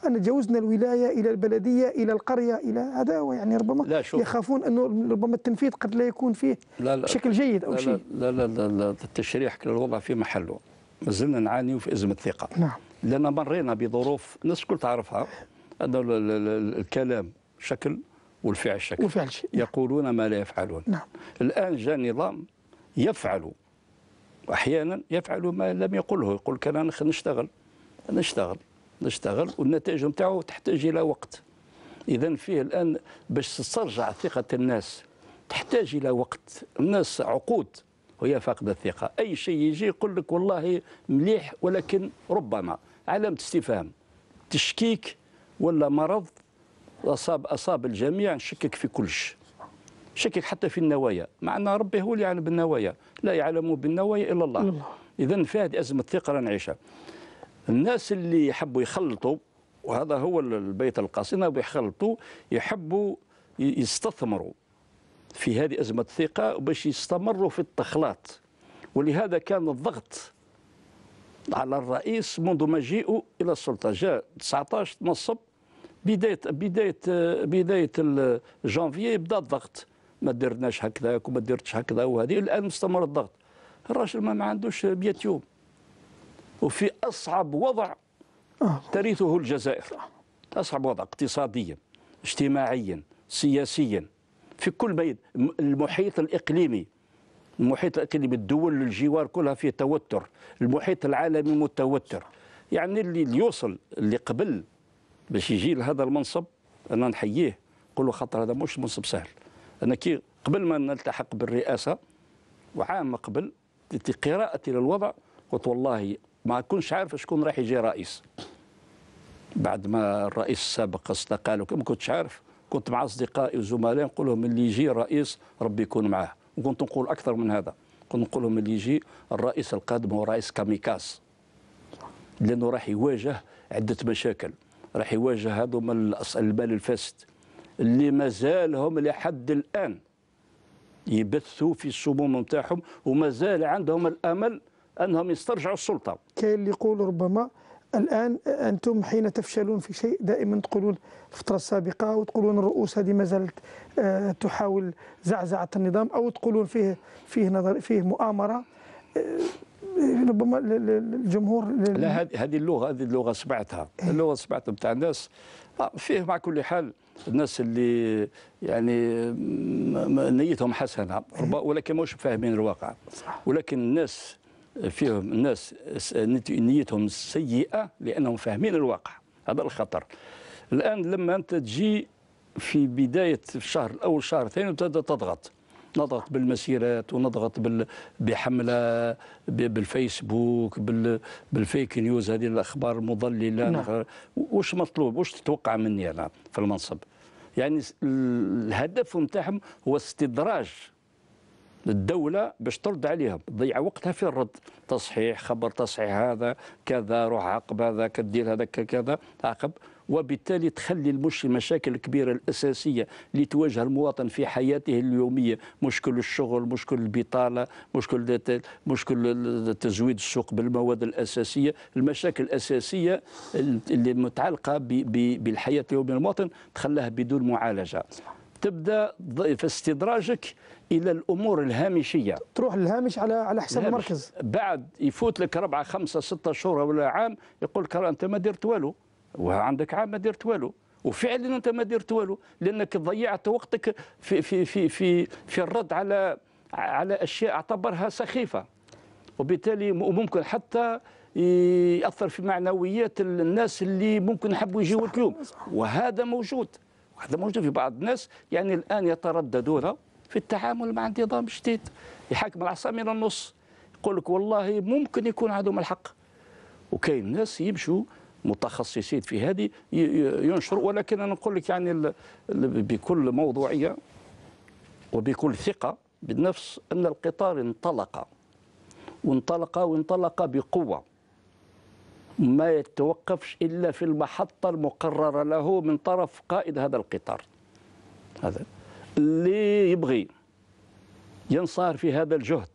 انا جوزنا الولاية إلى البلدية إلى القرية إلى هذا يعني ربما لا شوف. يخافون أنه ربما التنفيذ قد لا يكون فيه لا لا بشكل جيد أو لا شيء لا لا, لا, لا التشريح الوضع في محله ما زلنا نعاني في أزمة ثقة نعم لأن مرينا بظروف الناس الكل تعرفها أن الكلام شكل والفعل شكل والفعل شيء يقولون ما لا يفعلون نعم الآن جاء نظام يفعل واحيانا يفعل ما لم يقله يقول لك انا نشتغل نشتغل نشتغل والنتائج نتاعو تحتاج الى وقت اذا فيه الان باش تسترجع ثقه الناس تحتاج الى وقت الناس عقود وهي فاقده الثقه اي شيء يجي يقول لك والله مليح ولكن ربما علامه استفهام تشكيك ولا مرض اصاب اصاب الجميع نشكك في كلش شكك حتى في النوايا مع أن ربي هو اللي يعلم بالنوايا لا يعلم بالنوايا إلا الله إذا فهذه أزمة ثقة نعيشها الناس اللي يحبوا يخلطوا وهذا هو البيت القصيدة يخلطوا يحبوا يستثمروا في هذه أزمة الثقة باش يستمروا في التخلاط ولهذا كان الضغط على الرئيس منذ مجيئه إلى السلطة جاء 19 تنصب بداية بداية بداية جانفيي بدا الضغط ما درناش هكذاك وما درتش هكذا وهذه الان مستمر الضغط الراجل ما, ما عندوش 100 يوم وفي اصعب وضع آه. ترثه الجزائر اصعب وضع اقتصاديا اجتماعيا سياسيا في كل بيت المحيط الاقليمي المحيط الاقليمي الدول الجوار كلها فيه توتر المحيط العالمي متوتر يعني اللي يوصل اللي قبل باش يجي لهذا المنصب انا نحييه نقول له خاطر هذا مش منصب سهل أنا كي قبل ما نلتحق بالرئاسة وعام قبل قراءتي للوضع قلت والله ما كنتش عارف شكون راح يجي رئيس بعد ما الرئيس السابق استقال ما كنتش عارف كنت مع اصدقائي وزملائي نقول لهم اللي يجي رئيس ربي يكون معاه وكنت نقول اكثر من هذا كنت نقول لهم اللي يجي الرئيس القادم هو رئيس كاميكاس لانه راح يواجه عده مشاكل راح يواجه هذوما المال الفاسد اللي مازالهم لحد الآن يبثوا في الصموم نتاعهم ومازال عندهم الأمل أنهم يسترجعوا السلطة كاين اللي يقول ربما الآن أنتم حين تفشلون في شيء دائما تقولون الفترة السابقة وتقولون الرؤوس هذه ما زالت آه، تحاول زعزعة النظام أو تقولون فيه فيه نظر فيه مؤامرة آه، ربما الجمهور لا هذه اللغة هذه اللغة سمعتها إيه. اللغة سمعتها بتاع الناس آه، فيه مع كل حال الناس اللي يعني نيتهم حسنه ولكن ماهوش فاهمين الواقع ولكن الناس فيهم الناس نيتهم سيئه لانهم فاهمين الواقع هذا الخطر الان لما انت تجي في بدايه الشهر الاول شهر ثاني تضغط نضغط بالمسيرات ونضغط بال... بحمله بالفيسبوك بال... بالفيك نيوز هذه الاخبار المضلله نعم. وش مطلوب وش تتوقع مني انا في المنصب يعني الهدف نتاعهم هو استدراج الدولة باش ترد عليهم تضيع وقتها في الرد تصحيح خبر تصحيح هذا كذا روح عقب هذا كدير هذا كذا عقب وبالتالي تخلي المشاكل الكبيره الاساسيه اللي تواجه المواطن في حياته اليوميه مشكل الشغل مشكل البطاله مشكل مشكل تزويد السوق بالمواد الاساسيه المشاكل الاساسيه اللي متعلقه بالحياه اليوميه المواطن تخليها بدون معالجه تبدا في استدراجك الى الامور الهامشيه تروح للهامش على على حساب المركز بعد يفوت لك ربعه خمسه سته شهور ولا عام يقول لك انت ما درت والو وعندك عام ما درت والو وفعلا انت ما درت والو لانك ضيعت وقتك في في في في في الرد على على اشياء اعتبرها سخيفه وبالتالي ممكن حتى ياثر في معنويات الناس اللي ممكن يحبوا يجيو اليوم وهذا موجود هذا موجود في بعض الناس يعني الان يترددون في التعامل مع نظام جديد يحكم العصا من النص يقول لك والله ممكن يكون عندهم الحق وكاين ناس يمشوا متخصصين في هذه ينشروا ولكن انا نقول لك يعني بكل موضوعيه وبكل ثقه بالنفس ان القطار انطلق وانطلق وانطلق بقوه ما يتوقفش الا في المحطه المقرره له من طرف قائد هذا القطار هذا اللي يبغي ينصار في هذا الجهد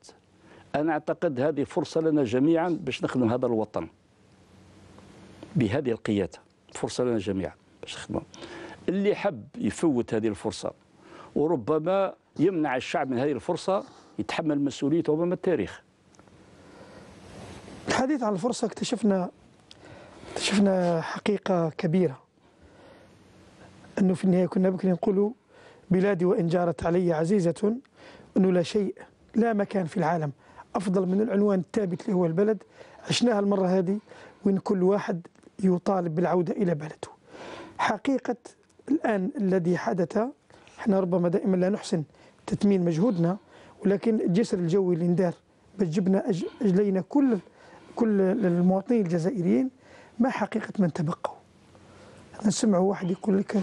انا اعتقد هذه فرصه لنا جميعا باش نخدم هذا الوطن بهذه القياده فرصه لنا جميعا باش نخدموا اللي حب يفوت هذه الفرصه وربما يمنع الشعب من هذه الفرصه يتحمل مسؤوليته ربما التاريخ الحديث عن الفرصه اكتشفنا اكتشفنا حقيقه كبيره انه في النهايه كنا بكري نقولوا بلادي وان جارت علي عزيزه انه لا شيء لا مكان في العالم افضل من العنوان الثابت اللي هو البلد عشناها المره هذه وين كل واحد يطالب بالعودة إلى بلده حقيقة الآن الذي حدث احنا ربما دائما لا نحسن تثمين مجهودنا ولكن الجسر الجوي اللي ندار باش جبنا اجلينا كل كل المواطنين الجزائريين ما حقيقه من تبقوا نسمعوا واحد يقول لك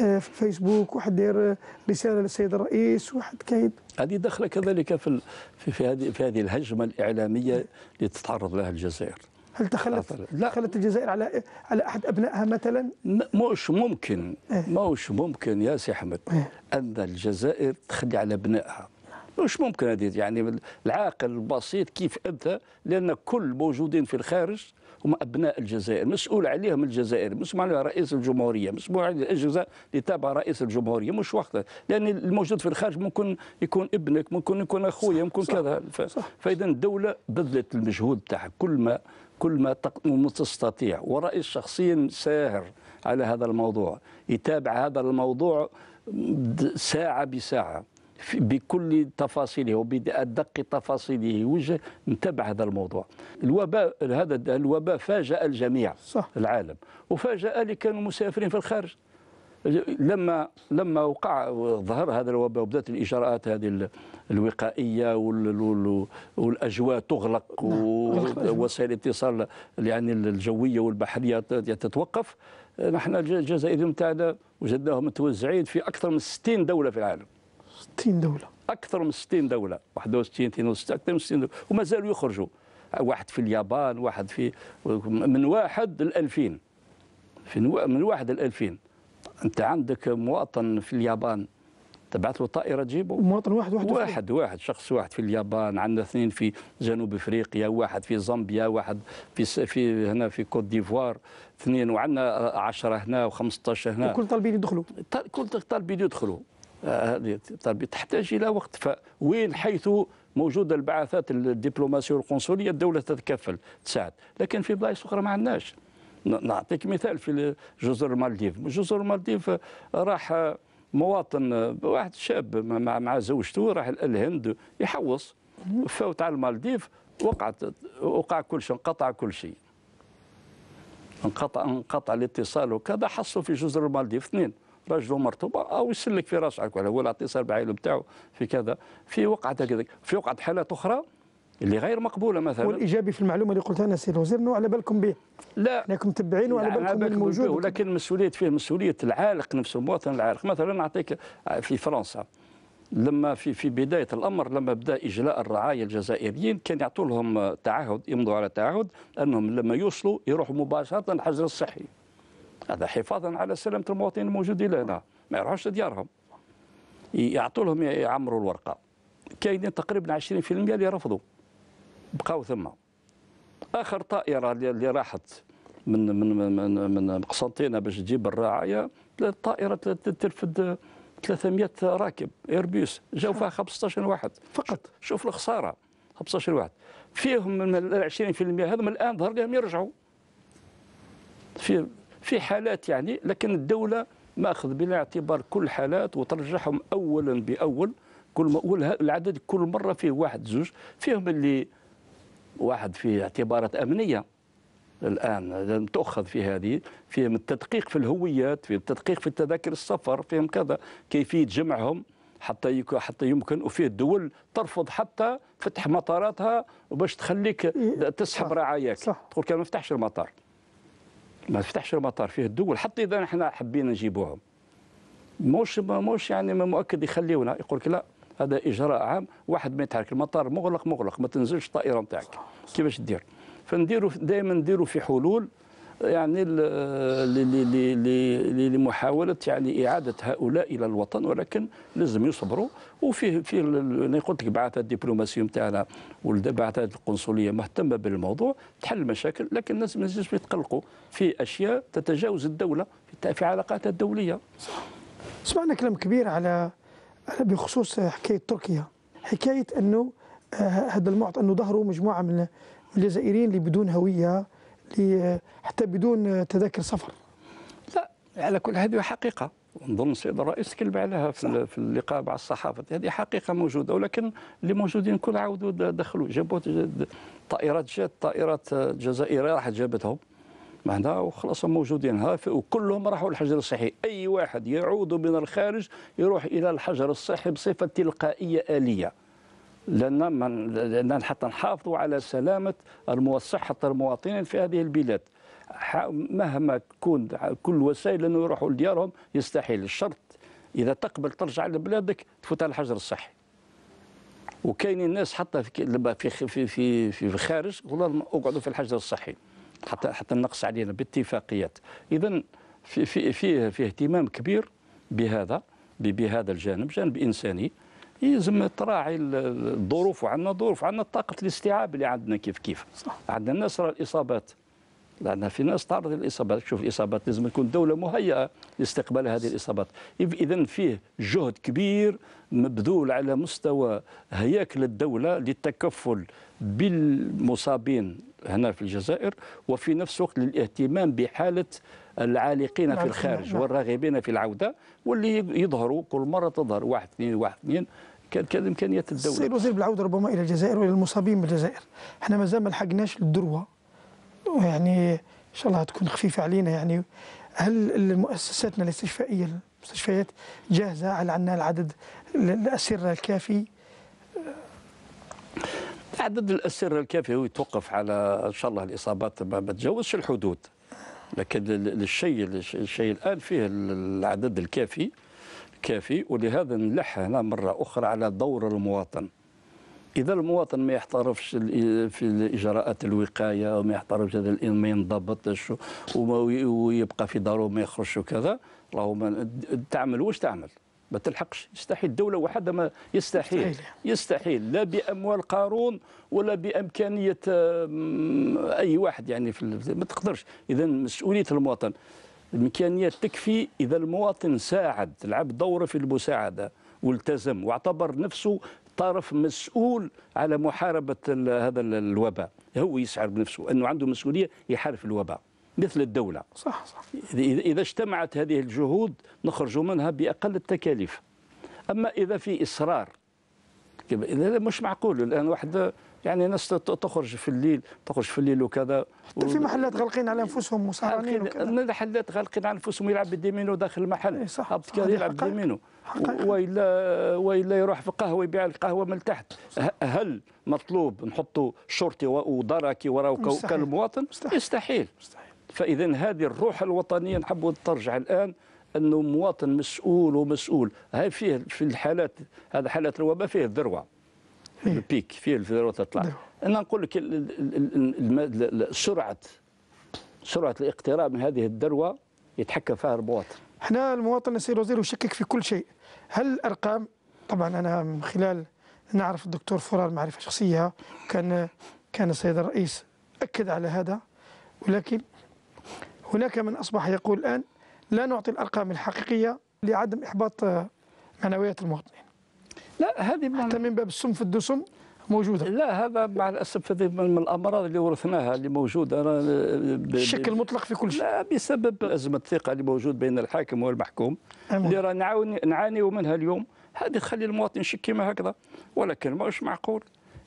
آه، في فيسبوك واحد داير رساله للسيد الرئيس واحد كاين هذه دخله كذلك في في هذه في هذه الهجمه الاعلاميه اللي تتعرض لها الجزائر هل لا. دخلت الجزائر على على احد ابنائها مثلا؟ مش ممكن إيه. مش ممكن يا سي احمد إيه. ان الجزائر تخلي على ابنائها مش ممكن هذه يعني العاقل البسيط كيف انت لان كل موجودين في الخارج هم ابناء الجزائر مسؤول عليهم الجزائر مسؤول عليها رئيس الجمهوريه مسؤول على الاجهزه اللي تابعه رئيس الجمهوريه مش وقتها لان الموجود في الخارج ممكن يكون ابنك ممكن يكون اخويا ممكن كذا ف... فاذا الدوله بذلت المجهود تاعها كل ما كل ما تستطيع ورأي شخصيا ساهر على هذا الموضوع يتابع هذا الموضوع ساعة بساعة بكل تفاصيله وبأدق تفاصيله وجه نتبع هذا الموضوع الوباء هذا الوباء فاجأ الجميع صح. العالم وفاجأ اللي كانوا مسافرين في الخارج لما لما وقع ظهر هذا الوباء وبدات الاجراءات هذه الوقائيه والاجواء تغلق نعم، ووسائل الاتصال يعني الجويه والبحريه تتوقف نحن الجزائريين تاعنا وجدناهم متوزعين في اكثر من 60 دوله في العالم 60 دوله اكثر من 60 دوله 61 62 اكثر من 60 دوله وما زالوا يخرجوا واحد في اليابان واحد في من واحد ل 2000 من واحد ل 2000 انت عندك مواطن في اليابان تبعث له طائره تجيبه مواطن واحد واحد واحد واحد شخص واحد في اليابان عندنا اثنين في جنوب افريقيا واحد في زامبيا واحد في في هنا في كوت ديفوار اثنين وعندنا 10 هنا و15 هنا كل طالبين يدخلوا كل طالبين يدخلوا هذه تحتاج الى وقت فوين حيث موجوده البعثات الدبلوماسيه والقنصليه الدوله تتكفل تساعد لكن في بلايص اخرى ما عندناش نعطيك مثال في جزر المالديف جزر المالديف راح مواطن واحد شاب مع مع زوجته راح الهند يحوص فوت على المالديف وقعت وقع كل شيء انقطع كل شيء انقطع انقطع الاتصال وكذا حصلوا في جزر المالديف اثنين رجل ومرته او يسلك في راسك ولا هو الاتصال بعائله بتاعه في كذا في وقعه كذا في وقعه حالات اخرى اللي غير مقبوله مثلا والايجابي في المعلومه اللي قلتها انا سي الوزير انه على بالكم به لا انكم متبعين وعلى بالكم به موجود ولكن المسؤوليه فيه مسؤوليه العالق نفسه المواطن العالق مثلا نعطيك في فرنسا لما في في بدايه الامر لما بدا اجلاء الرعايا الجزائريين كان يعطوا لهم تعهد يمضوا على تعهد انهم لما يوصلوا يروحوا مباشره الحجر الصحي هذا حفاظا على سلامه المواطنين الموجودين هنا ما يروحوش لديارهم يعطوا لهم يعمروا الورقه كاينين تقريبا 20% اللي رفضوا بقاو ثم اخر طائره اللي راحت من من من من قسنطينه باش تجيب الرعايه الطائره ترفد 300 راكب ايربيوس جاو فيها 15 واحد فقط شوف الخساره 15 واحد فيهم من 20% هذم الان ظهر لهم يرجعوا في في حالات يعني لكن الدوله ماخذ بلا اعتبار كل حالات وترجعهم اولا باول كل ما العدد كل مره فيه واحد زوج فيهم اللي واحد فيه اعتبارات امنيه الان تؤخذ في هذه فيهم التدقيق في الهويات فيهم التدقيق في التذاكر السفر فيهم كذا كيفيه جمعهم حتى حتى يمكن وفيه الدول ترفض حتى فتح مطاراتها باش تخليك إيه، إيه، تسحب رعاياك تقول كان ما فتحش المطار ما فتحش المطار فيه الدول حتى اذا احنا حبينا نجيبوهم موش موش يعني مؤكد يخليونا يقول لك لا هذا اجراء عام واحد ما يتحرك المطار مغلق مغلق ما تنزلش الطائره نتاعك كيفاش دير فنديروا دائما نديروا في حلول يعني لمحاولة يعني إعادة هؤلاء إلى الوطن ولكن لازم يصبروا وفيه في أنا قلت لك بعثة الدبلوماسية نتاعنا والبعثات القنصلية مهتمة بالموضوع تحل المشاكل لكن الناس ما يلزمش يتقلقوا في أشياء تتجاوز الدولة في علاقاتها الدولية. سمعنا كلام كبير على أنا بخصوص حكاية تركيا حكاية أنه آه، هذا المعطى أنه ظهروا مجموعة من الجزائريين اللي بدون هوية اللي آه، حتى بدون آه، تذاكر سفر لا على كل هذه حقيقة نظن السيد الرئيس تكلم عليها في, في اللقاء مع الصحافه هذه حقيقه موجوده ولكن اللي موجودين كل عاودوا دخلوا جابوا طائرات جات طائرات جزائريه راحت جابتهم هنا وخلاص موجودين ها وكلهم راحوا للحجر الصحي اي واحد يعود من الخارج يروح الى الحجر الصحي بصفه تلقائيه اليه لان من لان حتى نحافظوا على سلامه صحه المواطنين في هذه البلاد مهما تكون كل وسائل انه يروحوا لديارهم يستحيل الشرط اذا تقبل ترجع لبلادك تفوت على الحجر الصحي وكاينين ناس حتى في في في في, في, خارج والله اقعدوا في الحجر الصحي حتى حتى النقص علينا باتفاقيات اذا في في في في اهتمام كبير بهذا بهذا الجانب جانب انساني يلزم تراعي الظروف وعندنا ظروف عندنا طاقه الاستيعاب اللي عندنا كيف كيف عندنا الناس الاصابات لان في ناس تعرض للاصابات شوف الاصابات لازم تكون دوله مهيئه لاستقبال هذه الاصابات اذا فيه جهد كبير مبذول على مستوى هياكل الدوله للتكفل بالمصابين هنا في الجزائر وفي نفس الوقت للاهتمام بحالة العالقين في الخارج نعم، نعم. والراغبين في العودة واللي يظهروا كل مرة تظهر واحد اثنين واحد اثنين كان امكانيات الدوله السيد الوزير بالعوده ربما الى الجزائر والى المصابين بالجزائر احنا مازال ما لحقناش الذروه ويعني ان شاء الله تكون خفيفه علينا يعني هل مؤسساتنا الاستشفائيه المستشفيات جاهزه على عندنا العدد الاسره الكافي عدد الاسر الكافي توقف على ان شاء الله الاصابات ما تجاوزش الحدود لكن الشيء الشيء الان فيه العدد الكافي كافي ولهذا نلح هنا مره اخرى على دور المواطن اذا المواطن ما يحترفش في اجراءات الوقايه وما يحترفش هذا ما ينضبطش ويبقى في داره وما يخرجش وكذا راهو تعمل واش تعمل ما تلحقش يستحيل دولة وحدها ما يستحيل يستحيل لا بأموال قارون ولا بإمكانية أي واحد يعني في ما تقدرش إذا مسؤولية المواطن الإمكانيات تكفي إذا المواطن ساعد لعب دوره في المساعدة والتزم واعتبر نفسه طرف مسؤول على محاربة هذا الوباء هو يسعر بنفسه أنه عنده مسؤولية يحارب الوباء مثل الدولة صح صح إذا اجتمعت هذه الجهود نخرج منها بأقل التكاليف أما إذا في إصرار إذا مش معقول الآن واحد يعني ناس تخرج في الليل تخرج في الليل وكذا حتى في محلات غالقين على انفسهم وسهرانين وكذا محلات غالقين على انفسهم يلعب بالديمينو داخل المحل إيه، صح يلعب بالديمينو والا والا يروح في قهوه يبيع القهوه من تحت هل مطلوب نحطوا شرطي ودركي وراه كالمواطن مستحيل, مستحيل. فإذا هذه الروح الوطنية نحب ترجع الآن أنه مواطن مسؤول ومسؤول هاي فيه في الحالات هذا حالات الوباء فيه الذروة البيك فيه الذروة تطلع أنا نقول لك سرعة سرعة الاقتراب من هذه الذروة يتحكم فيها المواطن احنا المواطن السيد الوزير يشكك في كل شيء هل الارقام طبعا انا من خلال نعرف الدكتور فرار معرفه شخصيه كان كان السيد الرئيس اكد على هذا ولكن هناك من أصبح يقول الآن لا نعطي الأرقام الحقيقية لعدم إحباط آه، معنويات المواطنين لا هذه حتى من باب السم في الدسم موجودة لا هذا مع الأسف هذه من الأمراض اللي ورثناها اللي موجودة آه، بشكل مطلق في كل شيء لا بسبب أزمة الثقة اللي موجود بين الحاكم والمحكوم اللي رانا نعاني منها اليوم هذه تخلي المواطن يشكي ما هكذا ولكن ماهوش معقول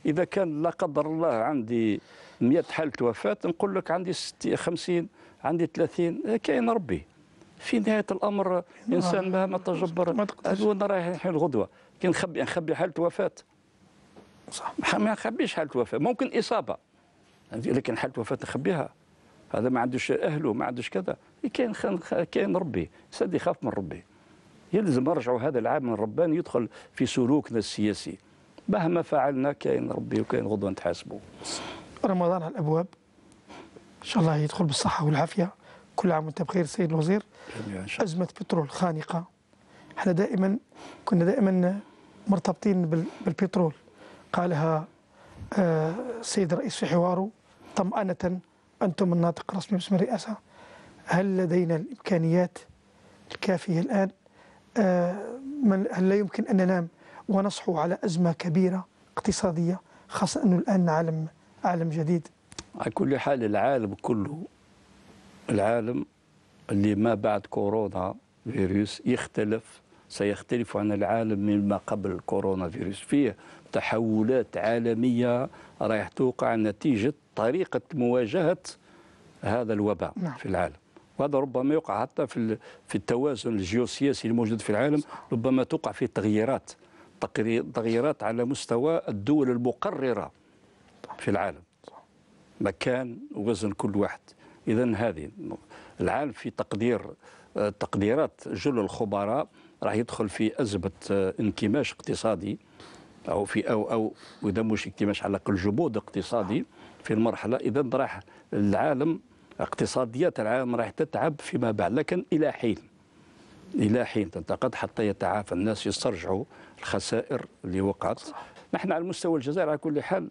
إذا كان لا قدر الله عندي 100 حالة وفاة نقول لك عندي 50 عندي 30 إيه، كاين ربي في نهايه الامر انسان آه. مهما تجبر انا رايح الحين الغدوه كي نخبي نخبي حاله وفاه صح ما نخبيش حاله وفاه ممكن اصابه لكن حاله وفاه نخبيها هذا ما عندوش اهله ما عندوش كذا كاين كاين ربي سدي يخاف من ربي يلزم نرجعوا هذا العام من ربان يدخل في سلوكنا السياسي مهما فعلنا كاين ربي وكاين غدوه نتحاسبوا رمضان على الابواب ان شاء الله يدخل بالصحه والعافيه كل عام وانت بخير سيد الوزير ازمه بترول خانقه احنا دائما كنا دائما مرتبطين بالبترول قالها السيد آه، الرئيس في حواره طمأنة أنتم الناطق الرسمي باسم الرئاسة هل لدينا الإمكانيات الكافية الآن آه، هل لا يمكن أن ننام ونصحو على أزمة كبيرة اقتصادية خاصة أنه الآن عالم عالم جديد على كل حال العالم كله العالم اللي ما بعد كورونا فيروس يختلف سيختلف عن العالم مما قبل كورونا فيروس فيه تحولات عالمية رايح توقع نتيجة طريقة مواجهة هذا الوباء نعم. في العالم وهذا ربما يقع حتى في في التوازن الجيوسياسي الموجود في العالم ربما توقع في تغييرات تغييرات على مستوى الدول المقررة في العالم مكان ووزن كل واحد اذا هذه العالم في تقدير تقديرات جل الخبراء راح يدخل في ازمه آه، انكماش اقتصادي او في او او واذا مش انكماش على الاقل جمود اقتصادي في المرحله اذا راح العالم اقتصاديات العالم راح تتعب فيما بعد لكن الى حين الى حين تنتقد حتى يتعافى الناس يسترجعوا الخسائر اللي وقعت نحن على مستوى الجزائر على كل حال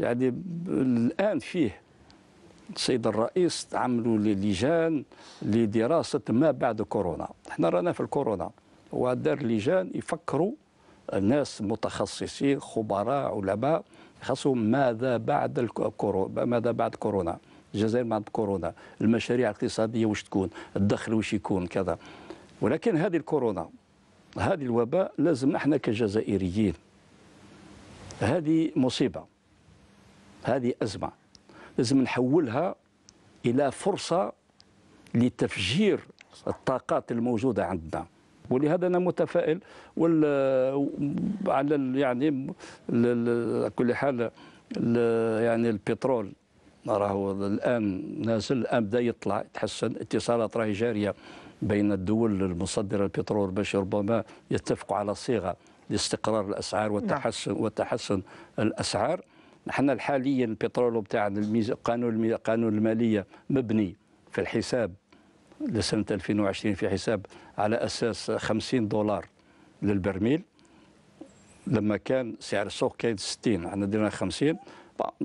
يعني الآن فيه السيد الرئيس عملوا لجان لدراسة ما بعد كورونا احنا رانا في الكورونا ودار لجان يفكروا ناس متخصصين خبراء علماء خاصهم ماذا بعد الكورونا ماذا بعد كورونا الجزائر بعد كورونا المشاريع الاقتصاديه واش تكون الدخل واش يكون كذا ولكن هذه الكورونا هذه الوباء لازم احنا كجزائريين هذه مصيبه هذه أزمة لازم نحولها إلى فرصة لتفجير الطاقات الموجودة عندنا ولهذا انا متفائل وال على يعني على كل حال يعني البترول راهو الان نازل الان بدا يطلع يتحسن اتصالات راهي جاريه بين الدول المصدره البترول باش ربما يتفقوا على صيغه لاستقرار الاسعار نعم. وتحسن وتحسن الاسعار نحن حاليا البترول بتاع قانون قانون الماليه مبني في الحساب لسنه 2020 في حساب على اساس 50 دولار للبرميل لما كان سعر السوق كان 60 احنا درنا 50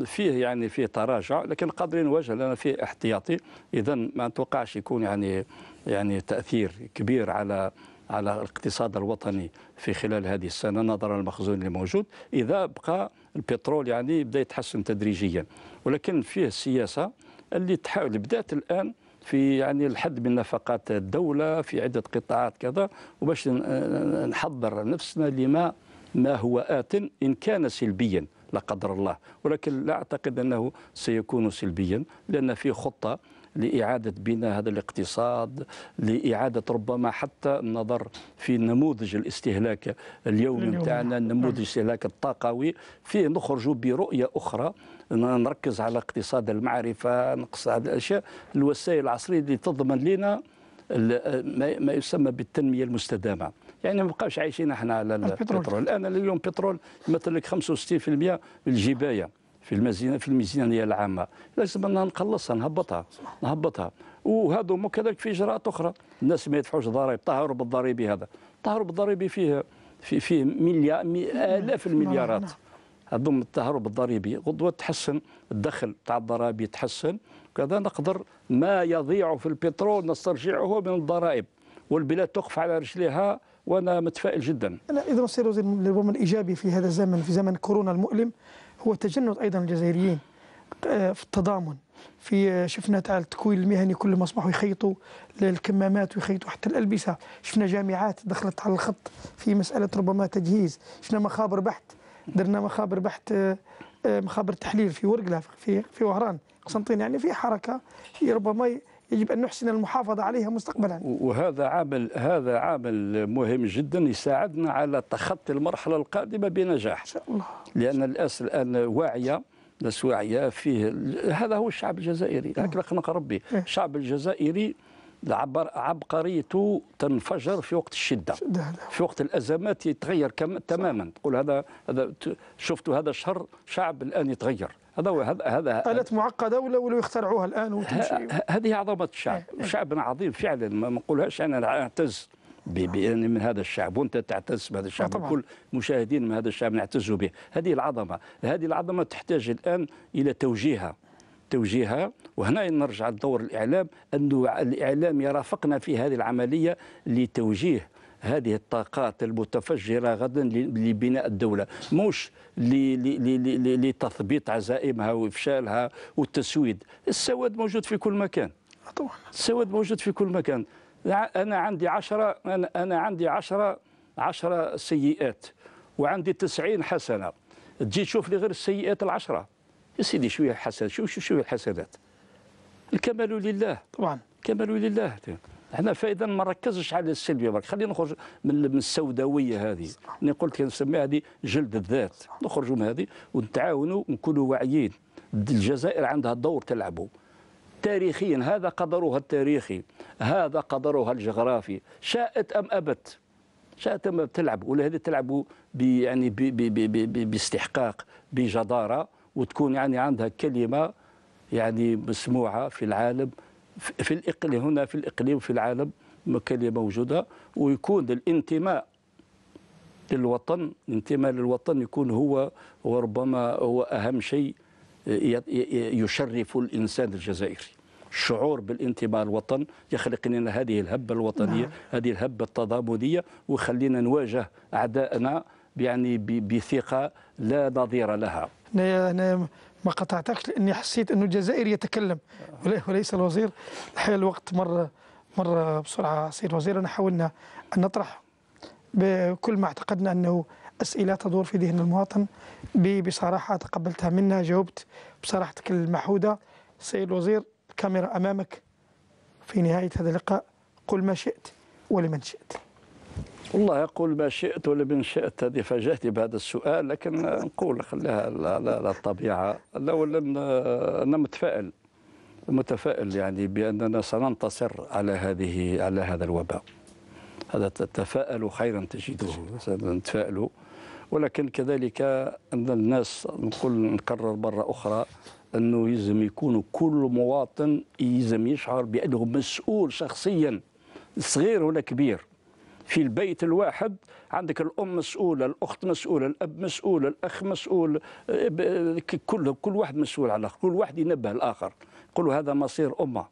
فيه يعني فيه تراجع لكن قادرين نواجه لنا فيه احتياطي اذا ما نتوقعش يكون يعني يعني تاثير كبير على على الاقتصاد الوطني في خلال هذه السنه نظرا للمخزون اللي موجود اذا بقى البترول يعني بدا يتحسن تدريجيا ولكن فيه السياسه اللي تحاول بدات الان في يعني الحد من نفقات الدوله في عده قطاعات كذا وباش نحضر نفسنا لما ما هو ات ان كان سلبيا لا قدر الله ولكن لا أعتقد أنه سيكون سلبيا لأن في خطة لإعادة بناء هذا الاقتصاد لإعادة ربما حتى النظر في نموذج الاستهلاك اليومي نتاعنا نموذج الاستهلاك نعم. الطاقوي فيه نخرج برؤية أخرى نركز على اقتصاد المعرفة نقص هذه الأشياء الوسائل العصرية اللي تضمن لنا ما يسمى بالتنمية المستدامة يعني ما بقاوش عايشين احنا على البترول, البترول. الان اليوم البترول يمثل لك 65% الجبايه في المزينه في الميزانيه العامه لازم نقلصها نهبطها نهبطها وهذو كذلك في اجراءات اخرى الناس ما يدفعوش ضرائب تهرب الضريبي هذا تهرب الضريبي فيه في فيه مليار مي الاف المليارات هذوم التهرب الضريبي غدوه تحسن الدخل تاع الضرائب يتحسن كذا نقدر ما يضيع في البترول نسترجعه من الضرائب والبلاد تقف على رجليها وانا متفائل جدا. اذا نصير وزير الايجابي في هذا الزمن في زمن كورونا المؤلم هو تجند ايضا الجزائريين آه، في التضامن في آه، شفنا تاع التكوين المهني كل ما اصبحوا يخيطوا الكمامات ويخيطوا حتى الالبسه، شفنا جامعات دخلت على الخط في مساله ربما تجهيز، شفنا مخابر بحث درنا مخابر بحث آه، مخابر تحليل في ورقله في في وهران قسنطين يعني في حركه ربما يجب أن نحسن المحافظة عليها مستقبلا وهذا عامل هذا عامل مهم جدا يساعدنا على تخطي المرحلة القادمة بنجاح إن شاء الله لأن الأس الآن واعية ناس واعية فيه هذا هو الشعب الجزائري هكذا نعم. خلق ربي إيه. الشعب الجزائري العبر عبقريته تنفجر في وقت الشده نعم. في وقت الازمات يتغير كم تماما تقول هذا هذا شفتوا هذا الشهر شعب الان يتغير هذا هو هذا هذا آلات معقدة ولا ولو يخترعوها الآن وتمشي هذه عظمة الشعب، إيه، إيه. شعب عظيم فعلا ما نقولهاش أنا أعتز نعم. بأني من هذا الشعب وأنت تعتز بهذا آه، الشعب وكل مشاهدين من هذا الشعب نعتز به، هذه العظمة، هذه العظمة تحتاج الآن إلى توجيهها توجيهها وهنا نرجع لدور الإعلام أن الإعلام يرافقنا في هذه العملية لتوجيه هذه الطاقات المتفجرة غدا لبناء الدولة مش لتثبيط عزائمها وإفشالها والتسويد السواد موجود في كل مكان طبعا السواد موجود في كل مكان أنا عندي عشرة أنا عندي عشرة عشرة سيئات وعندي تسعين حسنة تجي تشوف لي غير السيئات العشرة يا سيدي شويه حسن شو شو شويه الحسنات الكمال لله طبعا الكمال لله احنا فاذا ما ركزش على السلبيه برك خلينا نخرج من السوداويه هذه اللي قلت نسميها هذه جلد الذات نخرجوا من هذه ونتعاونوا ونكونوا واعيين الجزائر عندها دور تلعبه تاريخيا هذا قدرها التاريخي هذا قدرها الجغرافي شاءت ام ابت شاءت ام ابت تلعب ولا هذه تلعب يعني باستحقاق بجداره وتكون يعني عندها كلمة يعني مسموعة في العالم في الإقليم هنا في الإقليم في العالم كلمة موجودة ويكون الانتماء للوطن الانتماء للوطن يكون هو وربما هو أهم شيء يشرف الإنسان الجزائري الشعور بالانتماء للوطن يخلق لنا هذه الهبة الوطنية نعم. هذه الهبة التضامنية ويخلينا نواجه أعدائنا يعني بثقة لا نظير لها انا انا ما قطعتكش لاني حسيت انه الجزائر يتكلم وليس الوزير الحقيقه الوقت مر مر بسرعه سيد الوزير انا حاولنا ان نطرح بكل ما اعتقدنا انه اسئله تدور في ذهن المواطن بصراحه تقبلتها منا جاوبت بصراحتك المحوده سيد الوزير الكاميرا امامك في نهايه هذا اللقاء قل ما شئت ولمن شئت والله أقول ما شئت ولا من شئت هذه فاجأتني بهذا السؤال لكن نقول خليها للطبيعة لو لم أنا متفائل متفائل يعني بأننا سننتصر على هذه على هذا الوباء هذا تفائلوا خيرا تجدوه سنتفائلوا ولكن كذلك أن الناس نقول نكرر مرة أخرى أنه يلزم يكون كل مواطن يلزم يشعر بأنه مسؤول شخصيا صغير ولا كبير في البيت الواحد عندك الام مسؤوله الاخت مسؤوله الاب مسؤول الاخ مسؤول كل كل واحد مسؤول على الاخر كل واحد ينبه الاخر قل هذا مصير امه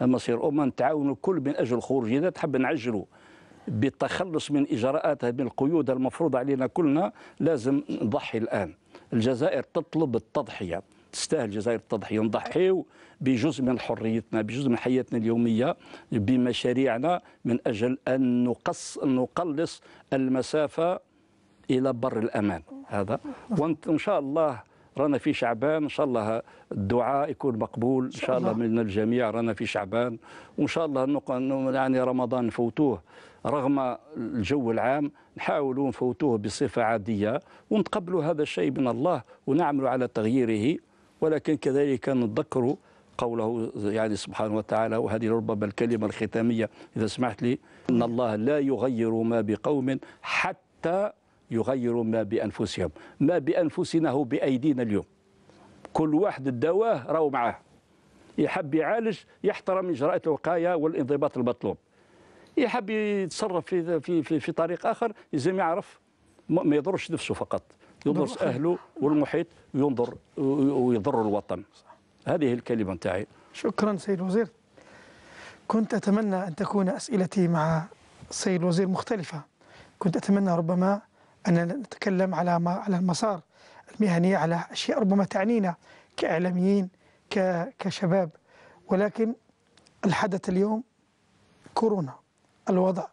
مصير امه نتعاونوا كل من اجل الخروج اذا تحب نعجلوا بالتخلص من اجراءاتها من القيود المفروضه علينا كلنا لازم نضحي الان الجزائر تطلب التضحيه تستاهل الجزائر التضحيه نضحيو بجزء من حريتنا بجزء من حياتنا اليوميه بمشاريعنا من اجل ان نقص نقلص المسافه الى بر الامان هذا وان شاء الله رانا في شعبان ان شاء الله الدعاء يكون مقبول ان شاء الله من الجميع رانا في شعبان وان شاء الله يعني رمضان نفوتوه رغم الجو العام نحاولوا نفوتوه بصفه عاديه ونتقبلوا هذا الشيء من الله ونعملوا على تغييره ولكن كذلك نتذكر قوله يعني سبحانه وتعالى وهذه ربما الكلمة الختامية إذا سمحت لي إن الله لا يغير ما بقوم حتى يغيروا ما بأنفسهم ما بأنفسنا هو بأيدينا اليوم كل واحد الدواه راهو معاه يحب يعالج يحترم إجراءات الوقاية والانضباط المطلوب يحب يتصرف في في في, في طريق آخر لازم يعرف ما يضرش نفسه فقط ينظر أهله والمحيط ينظر ويضر الوطن هذه الكلمة نتاعي شكرا سيد الوزير كنت أتمنى أن تكون أسئلتي مع السيد الوزير مختلفة كنت أتمنى ربما أن نتكلم على على المسار المهني على أشياء ربما تعنينا كإعلاميين كشباب ولكن الحدث اليوم كورونا الوضع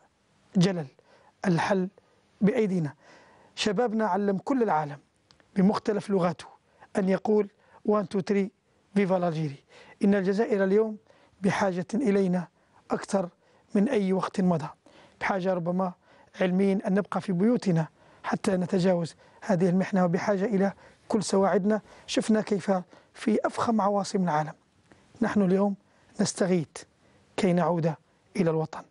جلل الحل بأيدينا شبابنا علم كل العالم بمختلف لغاته أن يقول 1 2 3 فيفا لالجيري إن الجزائر اليوم بحاجة إلينا أكثر من أي وقت مضى بحاجة ربما علميا أن نبقى في بيوتنا حتى نتجاوز هذه المحنة وبحاجة إلى كل سواعدنا شفنا كيف في أفخم عواصم العالم نحن اليوم نستغيث كي نعود إلى الوطن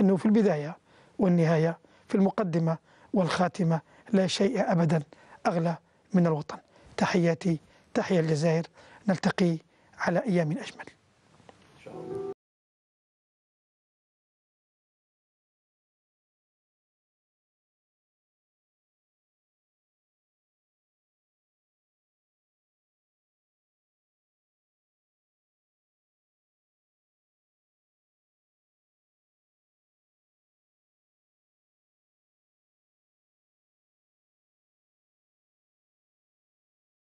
أنه في البداية والنهاية في المقدمة والخاتمة لا شيء أبدا أغلى من الوطن تحياتي تحيا الجزائر نلتقي على أيام أجمل